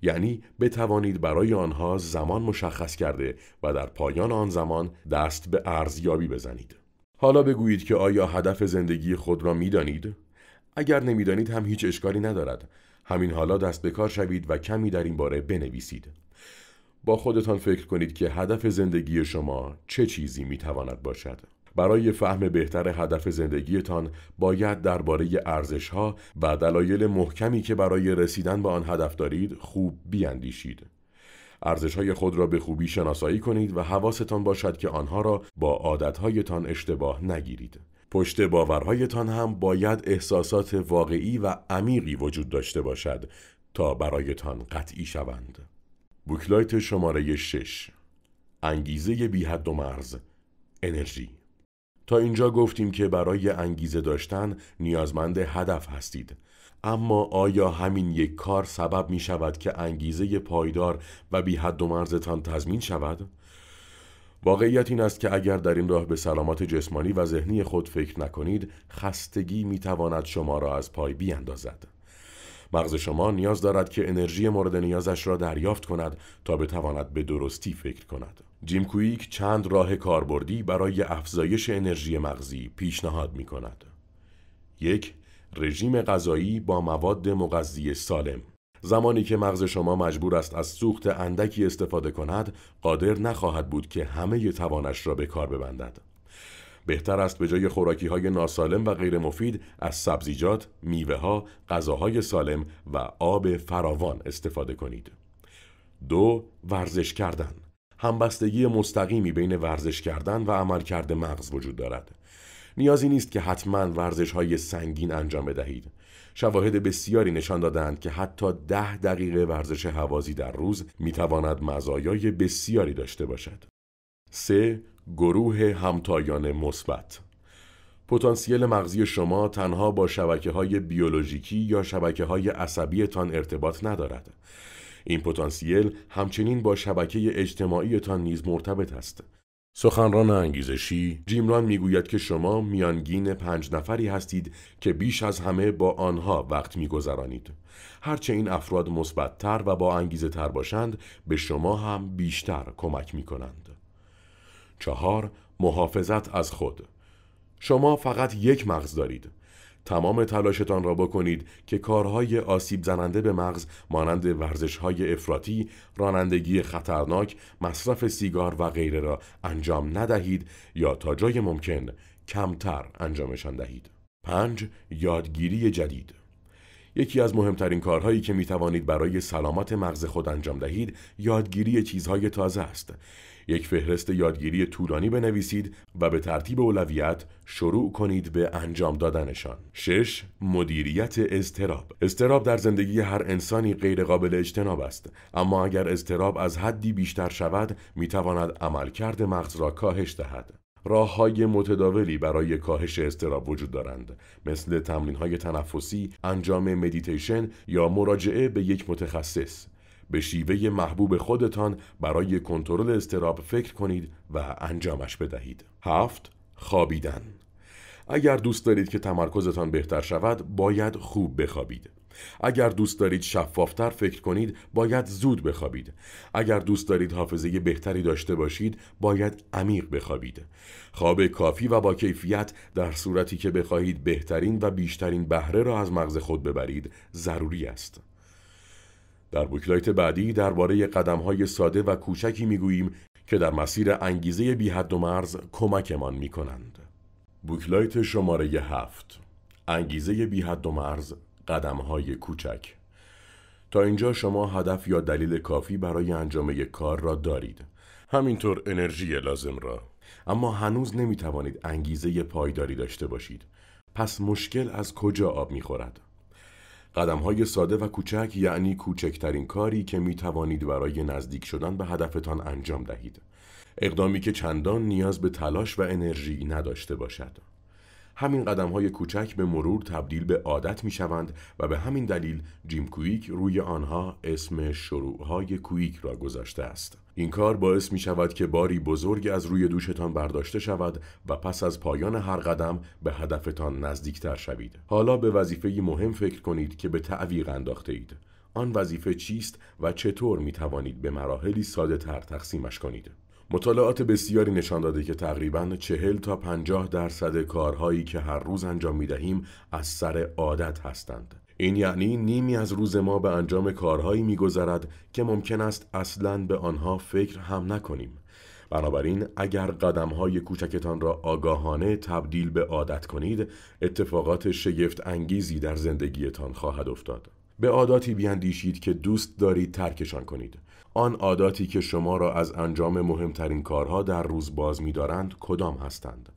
یعنی بتوانید برای آنها زمان مشخص کرده و در پایان آن زمان دست به ارزیابی بزنید حالا بگویید که آیا هدف زندگی خود را میدانید اگر نمیدانید هم هیچ اشکالی ندارد همین حالا دست به کار شوید و کمی در این باره بنویسید با خودتان فکر کنید که هدف زندگی شما چه چیزی میتواند باشد برای فهم بهتر هدف زندگیتان باید درباره ها و دلایل محکمی که برای رسیدن به آن هدف دارید خوب بیاندیشید های خود را به خوبی شناسایی کنید و حواستان باشد که آنها را با عادت هایتان اشتباه نگیرید پشت باورهایتان هم باید احساسات واقعی و عمیقی وجود داشته باشد تا برایتان قطعی شوند. بوکلایت شماره 6 انگیزه بی حد و مرز انرژی تا اینجا گفتیم که برای انگیزه داشتن نیازمند هدف هستید اما آیا همین یک کار سبب می شود که انگیزه پایدار و بی حد و مرزتان تضمین شود؟ واقعیت این است که اگر در این راه به سلامت جسمانی و ذهنی خود فکر نکنید خستگی میتواند شما را از پای بیاندازد مغز شما نیاز دارد که انرژی مورد نیازش را دریافت کند تا بتواند به درستی فکر کند جیم کویک چند راه کاربردی برای افزایش انرژی مغزی پیشنهاد می کند یک رژیم غذایی با مواد مغذی سالم زمانی که مغز شما مجبور است از سوخت اندکی استفاده کند قادر نخواهد بود که همه توانش را به کار ببندد بهتر است به جای خوراکی های ناسالم و غیر مفید از سبزیجات، میوه ها، غذاهای سالم و آب فراوان استفاده کنید. دو ورزش کردن همبستگی مستقیمی بین ورزش کردن و عملکرد مغز وجود دارد. نیازی نیست که حتما ورزش های سنگین انجام بدهید. شواهد بسیاری نشان دادند که حتی ده دقیقه ورزش هوازی در روز میتواند مزایای بسیاری داشته باشد. 3. گروه همتایان مثبت پتانسیل مغزی شما تنها با شبکه های بیولوژیکی یا شبکه های عصبیتان ارتباط ندارد. این پتانسیل همچنین با شبکه اجتماعیتان نیز مرتبط است. سخنران انگیزشی جیمران میگوید که شما میانگین پنج نفری هستید که بیش از همه با آنها وقت میگذرانید هرچه این افراد مثبتتر و با انگیزه تر باشند به شما هم بیشتر کمک می کنند. چهار محافظت از خود شما فقط یک مغز دارید تمام تلاشتان را بکنید که کارهای آسیب زننده به مغز مانند ورزشهای افراطی، رانندگی خطرناک، مصرف سیگار و غیره را انجام ندهید یا تا جای ممکن کمتر انجامشان دهید. 5. یادگیری جدید یکی از مهمترین کارهایی که می توانید برای سلامت مغز خود انجام دهید یادگیری چیزهای تازه است یک فهرست یادگیری طولانی بنویسید و به ترتیب اولویت شروع کنید به انجام دادنشان. 6. مدیریت استراب استراب در زندگی هر انسانی غیر قابل اجتناب است، اما اگر استراب از حدی بیشتر شود، میتواند عملکرد مغز را کاهش دهد. راه های متداولی برای کاهش استراب وجود دارند مثل تمرین های تنفسی، انجام مدیتیشن یا مراجعه به یک متخصص. به شیوه محبوب خودتان برای کنترل استراب فکر کنید و انجامش بدهید. هفت خوابیدن اگر دوست دارید که تمرکزتان بهتر شود باید خوب بخوابید اگر دوست دارید شفافتر فکر کنید باید زود بخوابید اگر دوست دارید حافظه بهتری داشته باشید باید عمیق بخوابید خواب کافی و با کیفیت در صورتی که بخواهید بهترین و بیشترین بهره را از مغز خود ببرید ضروری است در بوکلایت بعدی درباره های ساده و کوچکی گوییم که در مسیر انگیزه بی حد و مرز کمکمان می کنند. بوکلایت شماره هفت انگیزه بی حد و مرز قدمهای کوچک تا اینجا شما هدف یا دلیل کافی برای انجام یک کار را دارید همینطور انرژی لازم را اما هنوز نمی توانید انگیزه پایداری داشته باشید پس مشکل از کجا آب می خورد؟ قدم های ساده و کوچک یعنی کوچکترین کاری که می توانید برای نزدیک شدن به هدفتان انجام دهید. اقدامی که چندان نیاز به تلاش و انرژی نداشته باشد. همین قدم های کوچک به مرور تبدیل به عادت می شوند و به همین دلیل جیم کویک روی آنها اسم شروع های کویک را گذاشته است. این کار باعث می شود که باری بزرگ از روی دوشتان برداشته شود و پس از پایان هر قدم به هدفتان نزدیکتر شوید. حالا به وظیفه مهم فکر کنید که به تعویق انداخته اید. آن وظیفه چیست و چطور می توانید به مراحلی ساده تر تقسیمش کنید؟ مطالعات بسیاری نشان داده که تقریبا چهل تا پنجاه درصد کارهایی که هر روز انجام می دهیم از سر عادت هستند. این یعنی نیمی از روز ما به انجام کارهایی گذرد که ممکن است اصلا به آنها فکر هم نکنیم. بنابراین اگر قدم های کوچکتان را آگاهانه تبدیل به عادت کنید اتفاقات شگفت انگیزی در زندگیتان خواهد افتاد به عاداتی بیاندیشید که دوست دارید ترکشان کنید آن عاداتی که شما را از انجام مهمترین کارها در روز باز می‌دارند کدام هستند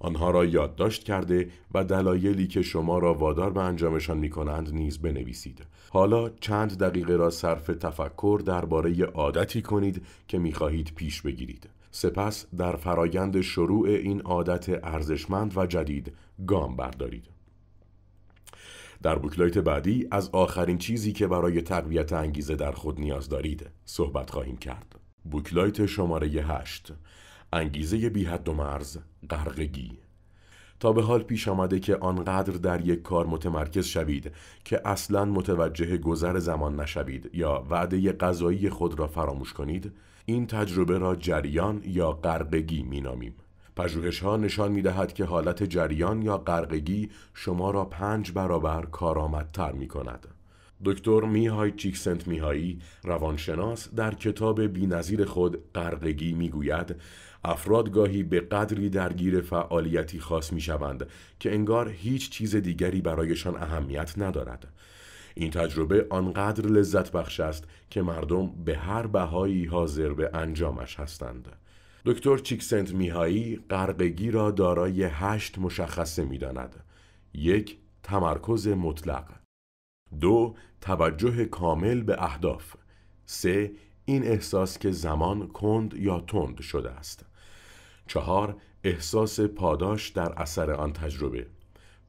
آنها را یادداشت کرده و دلایلی که شما را وادار به انجامشان می کنند نیز بنویسید. حالا چند دقیقه را صرف تفکر درباره عادتی کنید که می خواهید پیش بگیرید. سپس در فرایند شروع این عادت ارزشمند و جدید گام بردارید. در بوکلایت بعدی از آخرین چیزی که برای تقویت انگیزه در خود نیاز دارید صحبت خواهیم کرد. بوکلایت شماره 8 انگیزه بی حد و مرز غرقگی تا به حال پیش آمده که آنقدر در یک کار متمرکز شوید که اصلا متوجه گذر زمان نشوید یا وعده غذایی خود را فراموش کنید این تجربه را جریان یا غرقگی مینامیم ها نشان می‌دهد که حالت جریان یا غرقگی شما را پنج برابر کارآمدتر کند. دکتر میهای چیکسنت میهایی روانشناس در کتاب بینظیر خود غرقگی میگوید افراد گاهی به قدری درگیر فعالیتی خاص شوند که انگار هیچ چیز دیگری برایشان اهمیت ندارد این تجربه آنقدر لذت بخش است که مردم به هر بهایی حاضر به انجامش هستند دکتر چیکسنت میهایی قرقگی را دارای هشت مشخصه می داند. یک تمرکز مطلق دو توجه کامل به اهداف سه این احساس که زمان کند یا تند شده است چهار احساس پاداش در اثر آن تجربه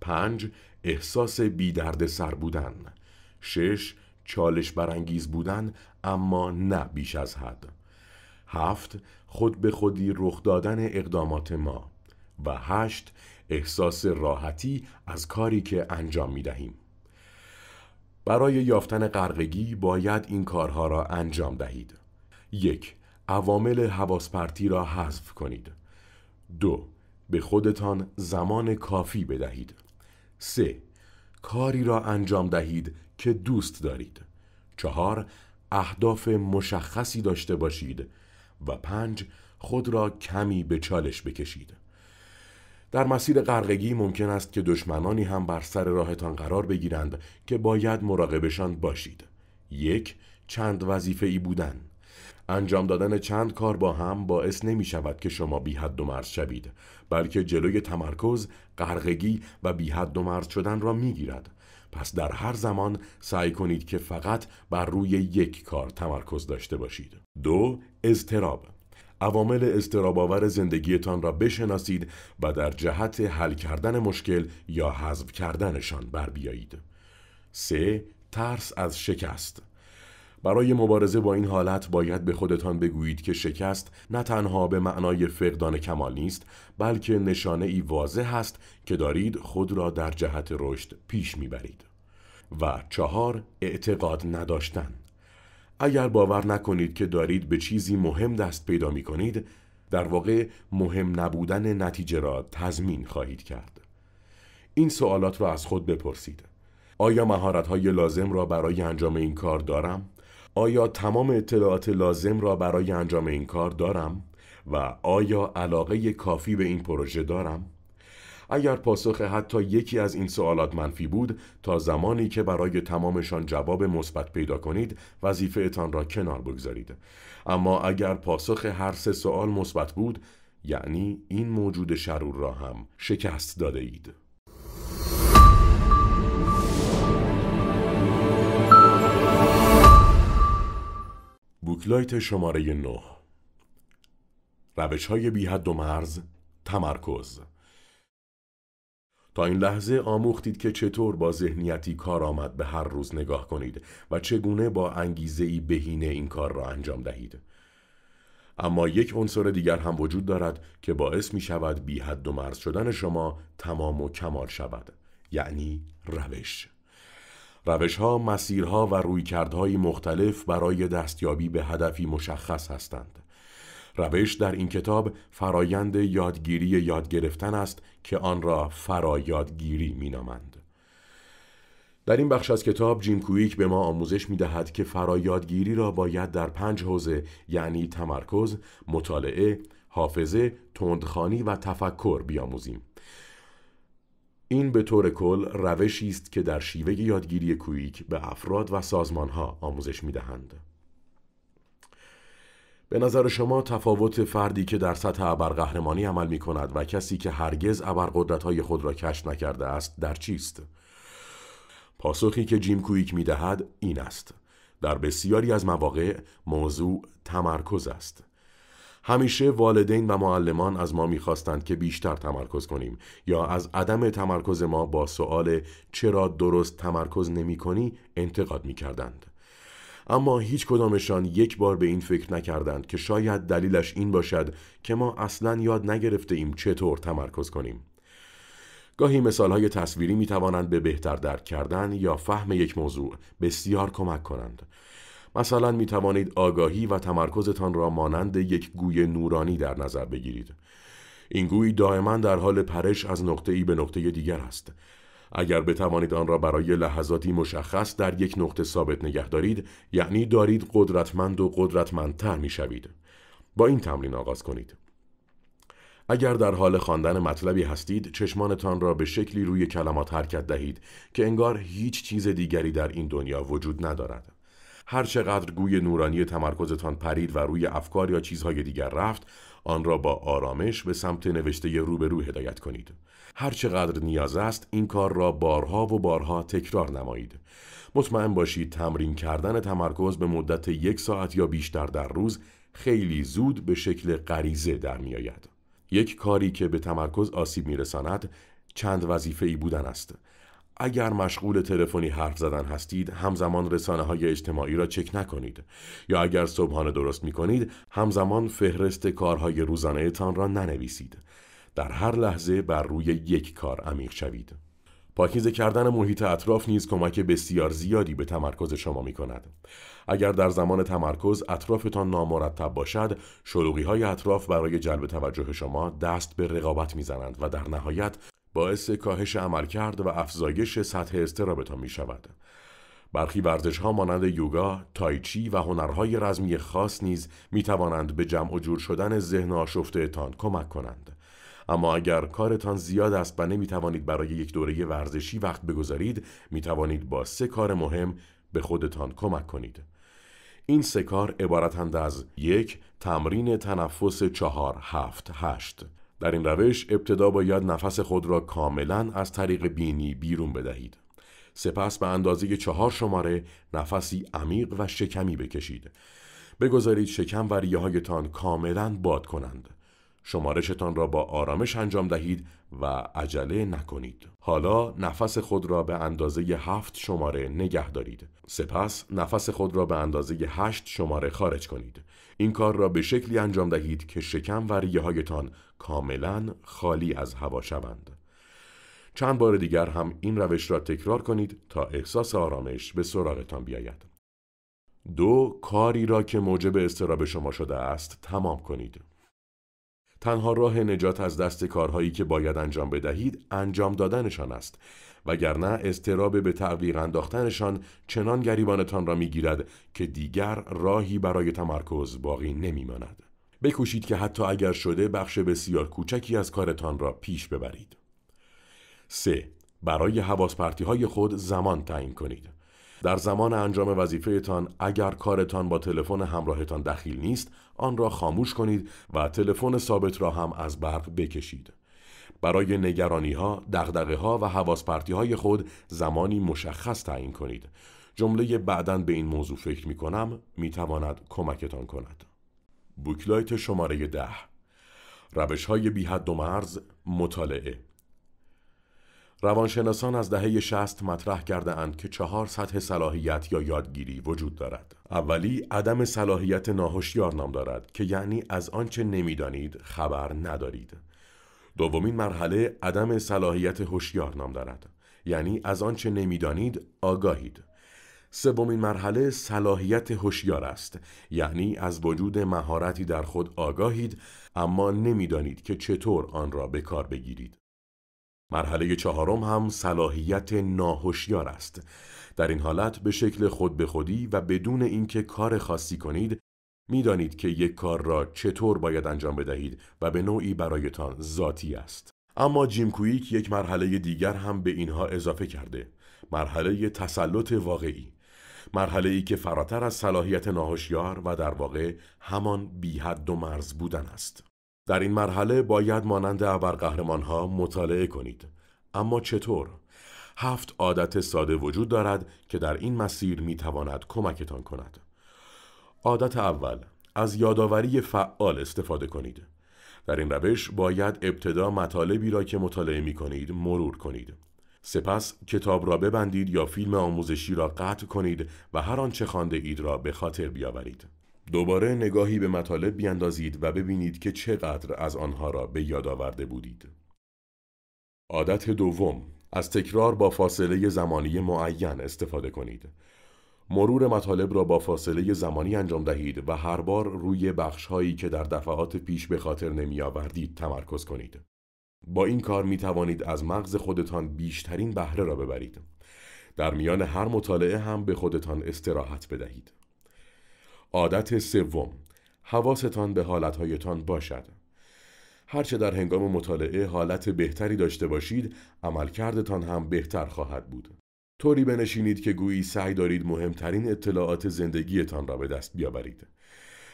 پنج احساس بی درد سر بودن شش چالش برانگیز بودن اما نه بیش از حد هفت خود به خودی رخ دادن اقدامات ما و هشت احساس راحتی از کاری که انجام می دهیم. برای یافتن قرقگی باید این کارها را انجام دهید. یک عوامل حواسپرتی را حذف کنید. دو به خودتان زمان کافی بدهید. سه کاری را انجام دهید که دوست دارید. چهار اهداف مشخصی داشته باشید و پنج خود را کمی به چالش بکشید در مسیر غرقگی ممکن است که دشمنانی هم بر سر راهتان قرار بگیرند که باید مراقبشان باشید یک چند وظیفه ای بودن انجام دادن چند کار با هم باعث نمی شود که شما بی حد و مرز شوید بلکه جلوی تمرکز، غرقگی و بی حد و مرز شدن را می گیرد پس در هر زمان سعی کنید که فقط بر روی یک کار تمرکز داشته باشید. دو، اضطراب عوامل آور زندگیتان را بشناسید و در جهت حل کردن مشکل یا حذف کردنشان بر بیایید. سه، ترس از شکست برای مبارزه با این حالت باید به خودتان بگویید که شکست نه تنها به معنای فقدان کمال نیست بلکه نشانه ای واضح است که دارید خود را در جهت رشد پیش میبرید و چهار اعتقاد نداشتن اگر باور نکنید که دارید به چیزی مهم دست پیدا می کنید در واقع مهم نبودن نتیجه را تضمین خواهید کرد این سوالات را از خود بپرسید آیا مهارت های لازم را برای انجام این کار دارم؟ آیا تمام اطلاعات لازم را برای انجام این کار دارم و آیا علاقه کافی به این پروژه دارم؟ اگر پاسخ حتی یکی از این سوالات منفی بود تا زمانی که برای تمامشان جواب مثبت پیدا کنید وظیفه تان را کنار بگذارید اما اگر پاسخ هر سه سوال مثبت بود یعنی این موجود شرور را هم شکست داده اید بوکلایت شماره 9 روش های بی حد و مرز تمرکز تا این لحظه آموختید که چطور با ذهنیتی کار آمد به هر روز نگاه کنید و چگونه با انگیزه ای بهینه این کار را انجام دهید اما یک عنصر دیگر هم وجود دارد که باعث می شود بی حد و مرز شدن شما تمام و کمال شود یعنی روش روشها، مسیرها و رویکردهای مختلف برای دستیابی به هدفی مشخص هستند. روش در این کتاب فرایند یادگیری یاد گرفتن است که آن را فرایادگیری مینامند. در این بخش از کتاب جیم کویک به ما آموزش می دهد که فرایادگیری را باید در پنج حوزه یعنی تمرکز، مطالعه، حافظه، تندخانی و تفکر بیاموزیم. این به طور کل روشی است که در شیوه یادگیری کویک به افراد و سازمان ها آموزش دهند. به نظر شما تفاوت فردی که در سطح ابرقهرمانی عمل می کند و کسی که هرگز های خود را کشف نکرده است در چیست؟ پاسخی که جیم کویک می دهد این است. در بسیاری از مواقع موضوع تمرکز است. همیشه والدین و معلمان از ما میخواستند که بیشتر تمرکز کنیم یا از عدم تمرکز ما با سؤال چرا درست تمرکز نمی کنی انتقاد میکردند. اما هیچ کدامشان یک بار به این فکر نکردند که شاید دلیلش این باشد که ما اصلا یاد نگرفته ایم چطور تمرکز کنیم. گاهی مثال های تصویری می توانند به بهتر درک کردن یا فهم یک موضوع بسیار کمک کنند. مثلا می توانید آگاهی و تمرکزتان را مانند یک گوی نورانی در نظر بگیرید. این گوی دائما در حال پرش از نقطه ای به نقطه دیگر است. اگر بتوانید آن را برای لحظاتی مشخص در یک نقطه ثابت نگه دارید یعنی دارید قدرتمند و قدرتمندتر می شوید. با این تمرین آغاز کنید. اگر در حال خواندن مطلبی هستید چشمانتان را به شکلی روی کلمات حرکت دهید که انگار هیچ چیز دیگری در این دنیا وجود ندارد. هر چقدر گوی نورانی تمرکزتان پرید و روی افکار یا چیزهای دیگر رفت آن را با آرامش به سمت نوشته روبرو هدایت کنید هر چقدر نیاز است این کار را بارها و بارها تکرار نمایید مطمئن باشید تمرین کردن تمرکز به مدت یک ساعت یا بیشتر در روز خیلی زود به شکل غریزه در می آید. یک کاری که به تمرکز آسیب می رساند چند وظیفه ای بودن است اگر مشغول تلفنی حرف زدن هستید همزمان رسانه های اجتماعی را چک نکنید یا اگر صبحانه درست می کنید همزمان فهرست کارهای روزانه تان را ننویسید در هر لحظه بر روی یک کار عمیق شوید پاکیزه کردن محیط اطراف نیز کمک بسیار زیادی به تمرکز شما می کند. اگر در زمان تمرکز اطرافتان نامرتب باشد، شلوغی های اطراف برای جلب توجه شما دست به رقابت میزنند و در نهایت باعث کاهش عملکرد و افزایش سطح استرابتان می شود. برخی ورزش ها مانند یوگا، تایچی و هنرهای رزمی خاص نیز می توانند به جمع و جور شدن ذهن آشفته تان کمک کنند. اما اگر کارتان زیاد است و نمی توانید برای یک دوره ورزشی وقت بگذارید می توانید با سه کار مهم به خودتان کمک کنید. این سه کار عبارتند از یک تمرین تنفس چهار هفت هشت در این روش ابتدا باید نفس خود را کاملا از طریق بینی بیرون بدهید. سپس به اندازه چهار شماره نفسی عمیق و شکمی بکشید. بگذارید شکم و ریه هایتان کاملا باد کنند. شمارشتان را با آرامش انجام دهید و عجله نکنید. حالا نفس خود را به اندازه هفت شماره نگه دارید. سپس نفس خود را به اندازه هشت شماره خارج کنید. این کار را به شکلی انجام دهید که شکم و ریه هایتان کاملا خالی از هوا شوند. چند بار دیگر هم این روش را تکرار کنید تا احساس آرامش به سراغتان بیاید. دو کاری را که موجب استراب شما شده است تمام کنید. تنها راه نجات از دست کارهایی که باید انجام بدهید انجام دادنشان است وگرنه استراب به تعویق انداختنشان چنان گریبانتان را میگیرد که دیگر راهی برای تمرکز باقی نمیماند بکوشید که حتی اگر شده بخش بسیار کوچکی از کارتان را پیش ببرید. 3. برای حواس های خود زمان تعیین کنید. در زمان انجام وظیفهتان اگر کارتان با تلفن همراهتان دخیل نیست آن را خاموش کنید و تلفن ثابت را هم از برق بکشید. برای نگرانی ها، دغدغه ها و حواس های خود زمانی مشخص تعیین کنید. جمله بعدا به این موضوع فکر می کنم می تواند کمکتان کند. بوکلایت شماره ده روش های بی حد و مرز مطالعه روانشناسان از دهه 60 مطرح کرده اند که چهار سطح صلاحیت یا یادگیری وجود دارد. اولی عدم صلاحیت ناهشیار نام دارد که یعنی از آنچه نمیدانید خبر ندارید. دومین مرحله عدم صلاحیت هوشیار نام دارد یعنی از آنچه نمیدانید آگاهید. سومین مرحله صلاحیت هوشیار است یعنی از وجود مهارتی در خود آگاهید اما نمیدانید که چطور آن را به کار بگیرید مرحله چهارم هم صلاحیت ناهوشیار است در این حالت به شکل خود به خودی و بدون اینکه کار خاصی کنید میدانید که یک کار را چطور باید انجام بدهید و به نوعی برایتان ذاتی است اما جیم کویک یک مرحله دیگر هم به اینها اضافه کرده مرحله تسلط واقعی مرحله ای که فراتر از صلاحیت ناهشیار و در واقع همان بیحد و مرز بودن است در این مرحله باید مانند ابرقهرمان ها مطالعه کنید اما چطور هفت عادت ساده وجود دارد که در این مسیر می تواند کمکتان کند عادت اول از یادآوری فعال استفاده کنید در این روش باید ابتدا مطالبی را که مطالعه می کنید مرور کنید سپس کتاب را ببندید یا فیلم آموزشی را قطع کنید و هر آنچه خوانده اید را به خاطر بیاورید. دوباره نگاهی به مطالب بیندازید و ببینید که چقدر از آنها را به یاد آورده بودید. عادت دوم از تکرار با فاصله زمانی معین استفاده کنید. مرور مطالب را با فاصله زمانی انجام دهید و هر بار روی بخش هایی که در دفعات پیش به خاطر نمی آوردید تمرکز کنید. با این کار می توانید از مغز خودتان بیشترین بهره را ببرید. در میان هر مطالعه هم به خودتان استراحت بدهید. عادت سوم حواستان به حالتهایتان باشد. هرچه در هنگام مطالعه حالت بهتری داشته باشید عملکردتان هم بهتر خواهد بود. طوری بنشینید که گویی سعی دارید مهمترین اطلاعات زندگیتان را به دست بیاورید.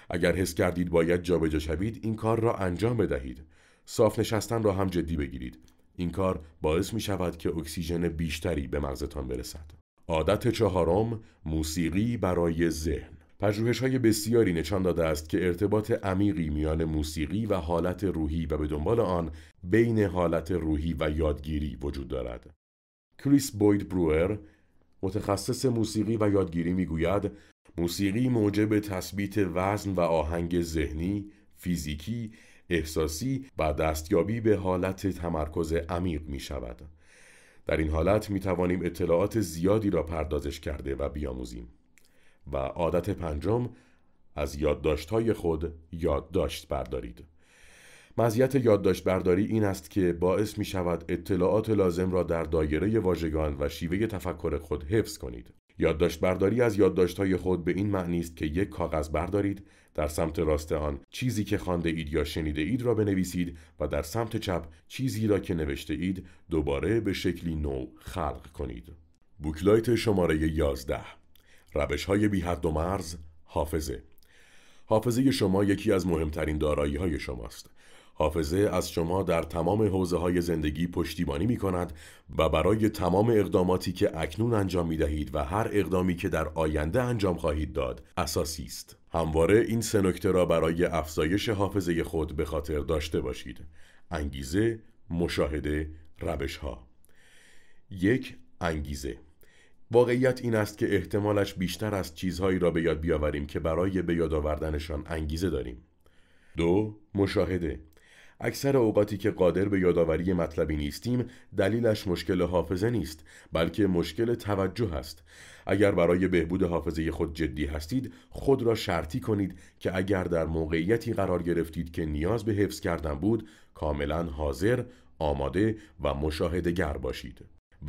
اگر حس کردید باید جابجا شوید این کار را انجام بدهید صاف نشستن را هم جدی بگیرید این کار باعث می شود که اکسیژن بیشتری به مغزتان برسد عادت چهارم موسیقی برای ذهن پژوهش های بسیاری نشان داده است که ارتباط عمیقی میان موسیقی و حالت روحی و به دنبال آن بین حالت روحی و یادگیری وجود دارد. کریس بوید بروئر متخصص موسیقی و یادگیری میگوید موسیقی موجب تثبیت وزن و آهنگ ذهنی، فیزیکی احساسی و دستیابی به حالت تمرکز عمیق می شود. در این حالت می توانیم اطلاعات زیادی را پردازش کرده و بیاموزیم و عادت پنجم از یادداشت‌های خود یادداشت بردارید. مزیت یادداشت برداری این است که باعث می شود اطلاعات لازم را در دایره واژگان و شیوه تفکر خود حفظ کنید. یادداشت برداری از یادداشت‌های خود به این معنی است که یک کاغذ بردارید در سمت راست آن چیزی که خوانده اید یا شنیده اید را بنویسید و در سمت چپ چیزی را که نوشته اید دوباره به شکلی نو خلق کنید بوکلایت شماره 11 روش های بی حد و مرز حافظه حافظه شما یکی از مهمترین دارایی های شماست حافظه از شما در تمام حوزه های زندگی پشتیبانی می کند و برای تمام اقداماتی که اکنون انجام می دهید و هر اقدامی که در آینده انجام خواهید داد اساسی است. همواره این سه نکته را برای افزایش حافظه خود به خاطر داشته باشید. انگیزه، مشاهده، روش ها. یک انگیزه واقعیت این است که احتمالش بیشتر از چیزهایی را به یاد بیاوریم که برای به یاد آوردنشان انگیزه داریم. دو مشاهده اکثر اوقاتی که قادر به یادآوری مطلبی نیستیم دلیلش مشکل حافظه نیست بلکه مشکل توجه است اگر برای بهبود حافظه خود جدی هستید خود را شرطی کنید که اگر در موقعیتی قرار گرفتید که نیاز به حفظ کردن بود کاملا حاضر آماده و گر باشید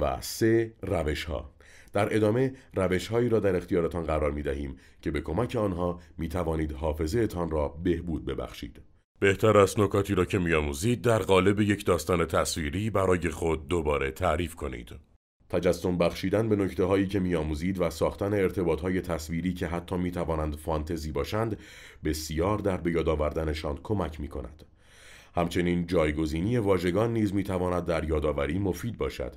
و سه روش ها در ادامه روش هایی را در اختیارتان قرار می دهیم که به کمک آنها می توانید حافظه تان را بهبود ببخشید بهتر است نکاتی را که میآموزید در قالب یک داستان تصویری برای خود دوباره تعریف کنید. تجسم بخشیدن به نکته هایی که میآموزید و ساختن ارتباط های تصویری که حتی می توانند فانتزی باشند بسیار در به یاد آوردنشان کمک می کند. همچنین جایگزینی واژگان نیز می تواند در یادآوری مفید باشد.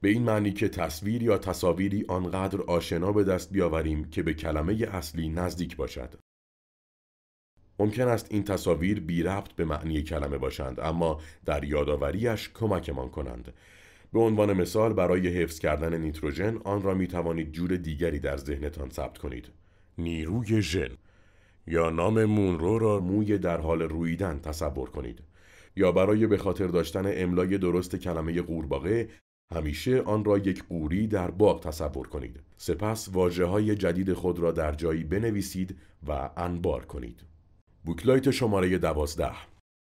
به این معنی که تصویر یا تصاویری آنقدر آشنا به دست بیاوریم که به کلمه اصلی نزدیک باشد. ممکن است این تصاویر بی ربط به معنی کلمه باشند اما در یادآوریش کمکمان کنند به عنوان مثال برای حفظ کردن نیتروژن آن را می توانید جور دیگری در ذهنتان ثبت کنید نیروی ژن یا نام مونرو را موی در حال رویدن تصور کنید یا برای به خاطر داشتن املای درست کلمه قورباغه همیشه آن را یک قوری در باغ تصور کنید سپس واجه های جدید خود را در جایی بنویسید و انبار کنید بوکلایت شماره دوازده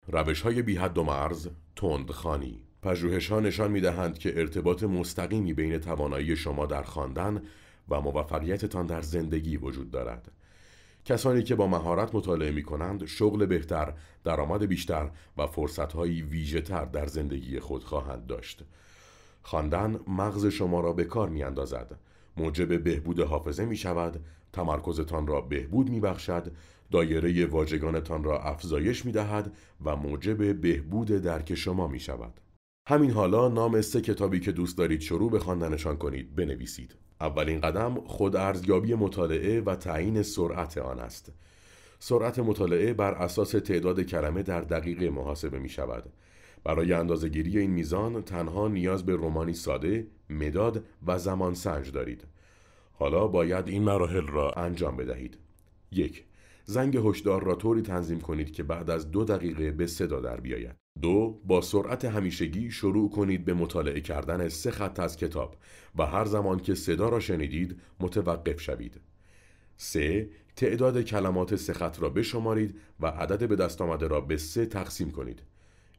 روش های بی حد و مرز تندخانی پژوهش ها نشان می دهند که ارتباط مستقیمی بین توانایی شما در خواندن و موفقیتتان در زندگی وجود دارد کسانی که با مهارت مطالعه می کنند شغل بهتر، درآمد بیشتر و فرصتهایی ویژه تر در زندگی خود خواهند داشت خواندن مغز شما را به کار می اندازد موجب بهبود حافظه می شود تمرکزتان را بهبود می دایره واژگانتان را افزایش می دهد و موجب بهبود درک شما می شود. همین حالا نام سه کتابی که دوست دارید شروع به خواندنشان کنید بنویسید. اولین قدم خود ارزیابی مطالعه و تعیین سرعت آن است. سرعت مطالعه بر اساس تعداد کلمه در دقیقه محاسبه می شود. برای اندازهگیری این میزان تنها نیاز به رومانی ساده، مداد و زمان سنج دارید. حالا باید این مراحل را انجام بدهید. یک زنگ هشدار را طوری تنظیم کنید که بعد از دو دقیقه به صدا در بیاید. دو با سرعت همیشگی شروع کنید به مطالعه کردن سه خط از کتاب و هر زمان که صدا را شنیدید متوقف شوید. سه تعداد کلمات سه خط را بشمارید و عدد به دست آمده را به سه تقسیم کنید.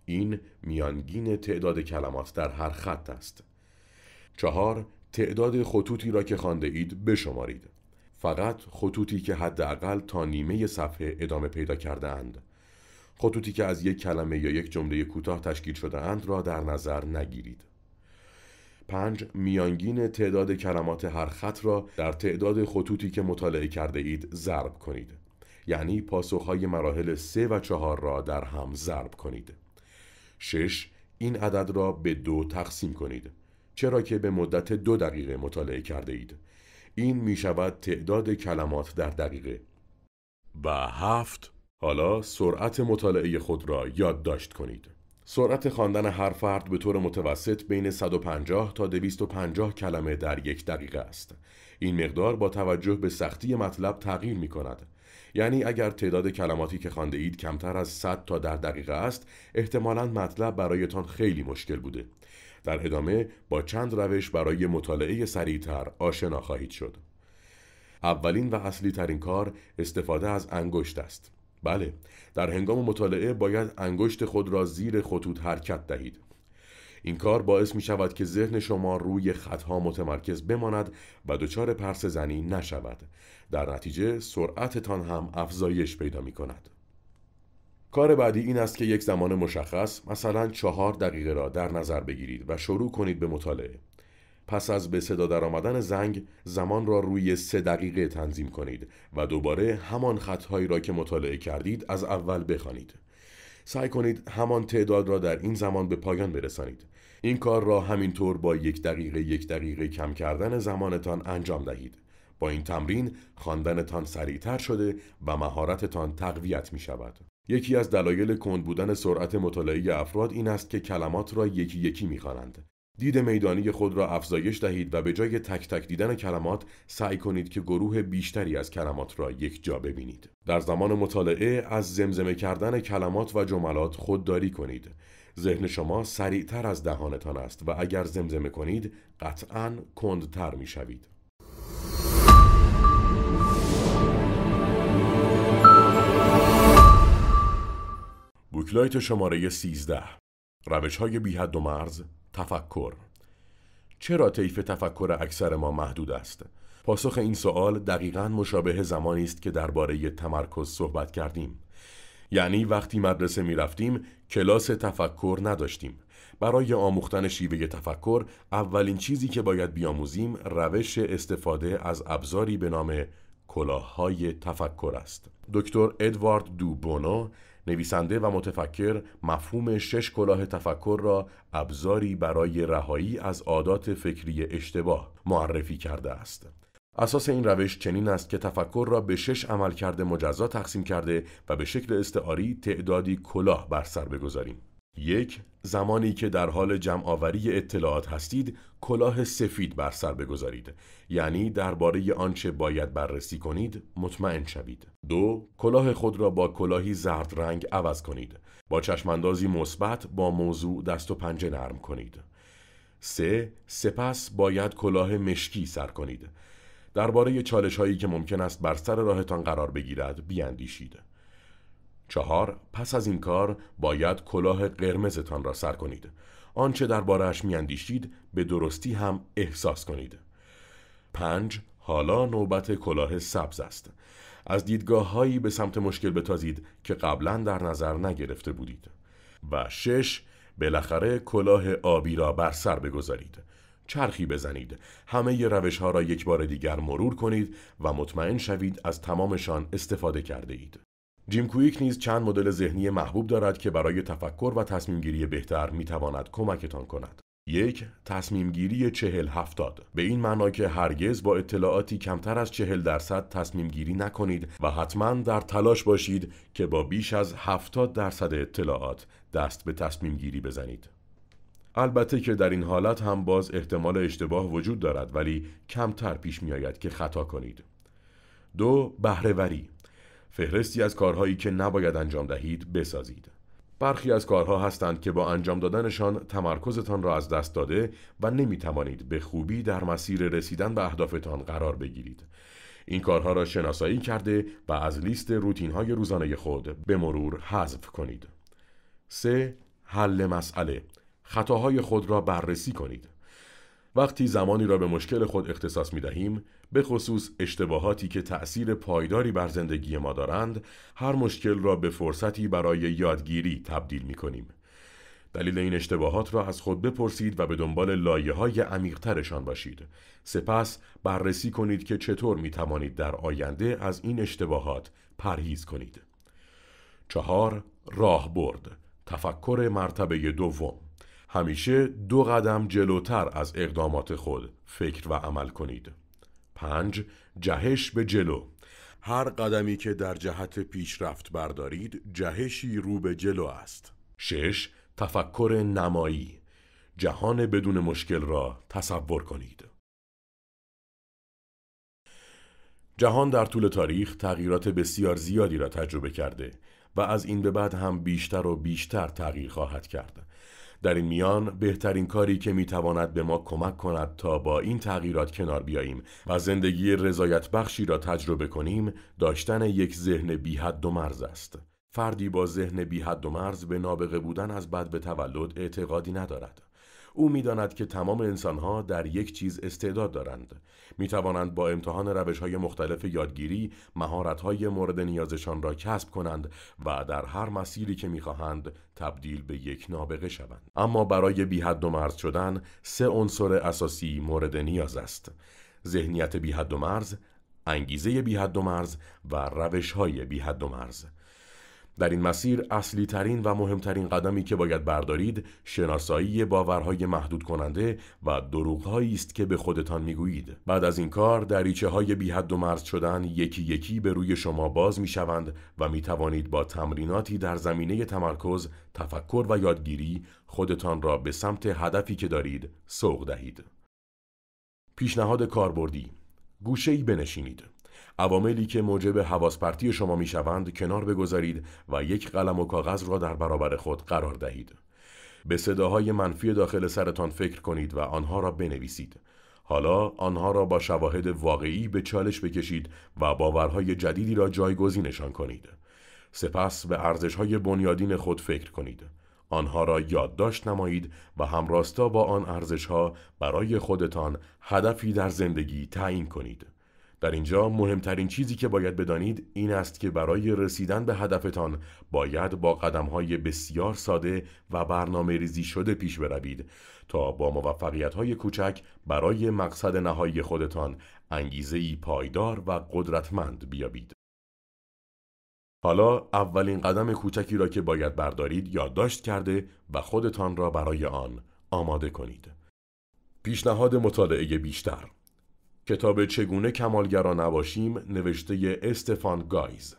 این میانگین تعداد کلمات در هر خط است. چهار تعداد خطوطی را که خوانده اید بشمارید. فقط خطوطی که حداقل تا نیمه صفحه ادامه پیدا کرده اند. خطوطی که از یک کلمه یا یک جمله کوتاه تشکیل شده اند را در نظر نگیرید. 5 میانگین تعداد کلمات هر خط را در تعداد خطوطی که مطالعه کرده اید ضرب کنید. یعنی پاسخهای مراحل سه و چهار را در هم ضرب کنید. 6. این عدد را به دو تقسیم کنید. چرا که به مدت دو دقیقه مطالعه کرده اید این می شود تعداد کلمات در دقیقه و هفت حالا سرعت مطالعه خود را یادداشت کنید سرعت خواندن هر فرد به طور متوسط بین 150 تا 250 کلمه در یک دقیقه است. این مقدار با توجه به سختی مطلب تغییر می کند. یعنی اگر تعداد کلماتی که خوانده اید کمتر از 100 تا در دقیقه است، احتمالا مطلب برایتان خیلی مشکل بوده. در ادامه با چند روش برای مطالعه سریعتر آشنا خواهید شد اولین و اصلی ترین کار استفاده از انگشت است بله در هنگام مطالعه باید انگشت خود را زیر خطوط حرکت دهید این کار باعث می شود که ذهن شما روی خطها متمرکز بماند و دچار پرس زنی نشود در نتیجه سرعتتان هم افزایش پیدا می کند کار بعدی این است که یک زمان مشخص مثلا چهار دقیقه را در نظر بگیرید و شروع کنید به مطالعه پس از به صدا در آمدن زنگ زمان را روی سه دقیقه تنظیم کنید و دوباره همان خطهایی را که مطالعه کردید از اول بخوانید. سعی کنید همان تعداد را در این زمان به پایان برسانید. این کار را همینطور با یک دقیقه یک دقیقه کم کردن زمانتان انجام دهید. با این تمرین خواندنتان سریعتر شده و مهارتتان تقویت می شود. یکی از دلایل کند بودن سرعت مطالعه افراد این است که کلمات را یکی یکی میخوانند دید میدانی خود را افزایش دهید و به جای تک تک دیدن کلمات سعی کنید که گروه بیشتری از کلمات را یک جا ببینید. در زمان مطالعه از زمزمه کردن کلمات و جملات خودداری کنید. ذهن شما سریعتر از دهانتان است و اگر زمزمه کنید قطعا کندتر می شوید. بوکلایت شماره 13 روش های بی حد و مرز تفکر چرا طیف تفکر اکثر ما محدود است؟ پاسخ این سوال دقیقا مشابه زمانی است که درباره تمرکز صحبت کردیم یعنی وقتی مدرسه می رفتیم کلاس تفکر نداشتیم برای آموختن شیوه تفکر اولین چیزی که باید بیاموزیم روش استفاده از ابزاری به نام کلاههای تفکر است دکتر ادوارد دو بونو نویسنده و متفکر مفهوم شش کلاه تفکر را ابزاری برای رهایی از عادات فکری اشتباه معرفی کرده است. اساس این روش چنین است که تفکر را به شش عملکرد مجزا تقسیم کرده و به شکل استعاری تعدادی کلاه بر سر بگذاریم. یک زمانی که در حال جمعآوری اطلاعات هستید کلاه سفید بر سر بگذارید یعنی درباره آنچه باید بررسی کنید مطمئن شوید دو کلاه خود را با کلاهی زرد رنگ عوض کنید با چشماندازی مثبت با موضوع دست و پنجه نرم کنید سه سپس باید کلاه مشکی سر کنید درباره چالش هایی که ممکن است بر سر راهتان قرار بگیرد بیاندیشید چهار پس از این کار باید کلاه قرمزتان را سر کنید آنچه می میاندیشید به درستی هم احساس کنید پنج حالا نوبت کلاه سبز است از دیدگاه هایی به سمت مشکل بتازید که قبلا در نظر نگرفته بودید و شش بالاخره کلاه آبی را بر سر بگذارید چرخی بزنید همه ی روش ها را یک بار دیگر مرور کنید و مطمئن شوید از تمامشان استفاده کرده اید جیم کویک نیز چند مدل ذهنی محبوب دارد که برای تفکر و تصمیم گیری بهتر می تواند کمکتان کند. یک تصمیم گیری چهل هفتاد به این معنا که هرگز با اطلاعاتی کمتر از چهل درصد تصمیم گیری نکنید و حتما در تلاش باشید که با بیش از هفتاد درصد اطلاعات دست به تصمیم گیری بزنید. البته که در این حالت هم باز احتمال اشتباه وجود دارد ولی کمتر پیش می آید که خطا کنید. دو بهرهوری فهرستی از کارهایی که نباید انجام دهید بسازید برخی از کارها هستند که با انجام دادنشان تمرکزتان را از دست داده و نمی توانید به خوبی در مسیر رسیدن به اهدافتان قرار بگیرید. این کارها را شناسایی کرده و از لیست روتین های روزانه خود به مرور حذف کنید. 3. حل مسئله خطاهای خود را بررسی کنید. وقتی زمانی را به مشکل خود اختصاص می دهیم، به خصوص اشتباهاتی که تأثیر پایداری بر زندگی ما دارند هر مشکل را به فرصتی برای یادگیری تبدیل می کنیم. دلیل این اشتباهات را از خود بپرسید و به دنبال لایه های عمیقترشان باشید. سپس بررسی کنید که چطور می توانید در آینده از این اشتباهات پرهیز کنید. چهار برد تفکر مرتبه دوم همیشه دو قدم جلوتر از اقدامات خود فکر و عمل کنید. پنج جهش به جلو هر قدمی که در جهت پیشرفت بردارید جهشی رو به جلو است شش تفکر نمایی جهان بدون مشکل را تصور کنید جهان در طول تاریخ تغییرات بسیار زیادی را تجربه کرده و از این به بعد هم بیشتر و بیشتر تغییر خواهد کرد در این میان بهترین کاری که میتواند به ما کمک کند تا با این تغییرات کنار بیاییم و زندگی رضایت بخشی را تجربه کنیم داشتن یک ذهن بی حد و مرز است فردی با ذهن بی حد و مرز به نابغه بودن از بد به تولد اعتقادی ندارد او میداند که تمام انسانها در یک چیز استعداد دارند می توانند با امتحان روش های مختلف یادگیری مهارت های مورد نیازشان را کسب کنند و در هر مسیری که میخواهند تبدیل به یک نابغه شوند اما برای بی حد و مرز شدن سه عنصر اساسی مورد نیاز است ذهنیت بی حد و مرز انگیزه بی حد و مرز و روش های بی حد و مرز در این مسیر اصلی ترین و مهمترین قدمی که باید بردارید شناسایی باورهای محدود کننده و دروغهایی است که به خودتان میگویید بعد از این کار دریچه های بی حد و مرز شدن یکی یکی به روی شما باز می شوند و می توانید با تمریناتی در زمینه تمرکز تفکر و یادگیری خودتان را به سمت هدفی که دارید سوق دهید پیشنهاد کاربردی گوشه ای بنشینید عواملی که موجب حواس شما شما شوند کنار بگذارید و یک قلم و کاغذ را در برابر خود قرار دهید به صداهای منفی داخل سرتان فکر کنید و آنها را بنویسید حالا آنها را با شواهد واقعی به چالش بکشید و باورهای جدیدی را جایگزینشان کنید سپس به ارزشهای بنیادین خود فکر کنید آنها را یادداشت نمایید و همراستا با آن ارزشها برای خودتان هدفی در زندگی تعیین کنید در اینجا مهمترین چیزی که باید بدانید این است که برای رسیدن به هدفتان باید با قدم های بسیار ساده و برنامه ریزی شده پیش بروید تا با موفقیت های کوچک برای مقصد نهایی خودتان انگیزه ای پایدار و قدرتمند بیابید. حالا اولین قدم کوچکی را که باید بردارید یادداشت کرده و خودتان را برای آن آماده کنید. پیشنهاد مطالعه بیشتر کتاب چگونه کمالگرا نباشیم نوشته استفان گایز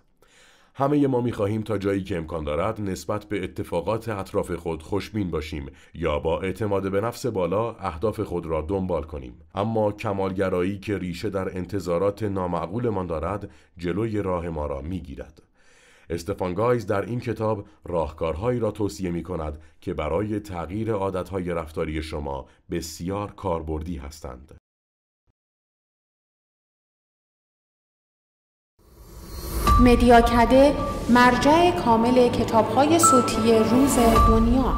همه ما میخواهیم تا جایی که امکان دارد نسبت به اتفاقات اطراف خود خوشبین باشیم یا با اعتماد به نفس بالا اهداف خود را دنبال کنیم اما کمالگرایی که ریشه در انتظارات نامعقولمان دارد جلوی راه ما را میگیرد استفان گایز در این کتاب راهکارهایی را توصیه می کند که برای تغییر عادتهای رفتاری شما بسیار کاربردی هستند. مدیاکده مرجع کامل های صوتی روز دنیا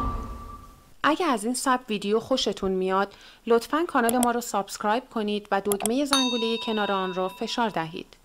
اگر از این سب ویدیو خوشتون میاد لطفا کانال ما رو سابسکرایب کنید و دکمه زنگوله کنار آن را فشار دهید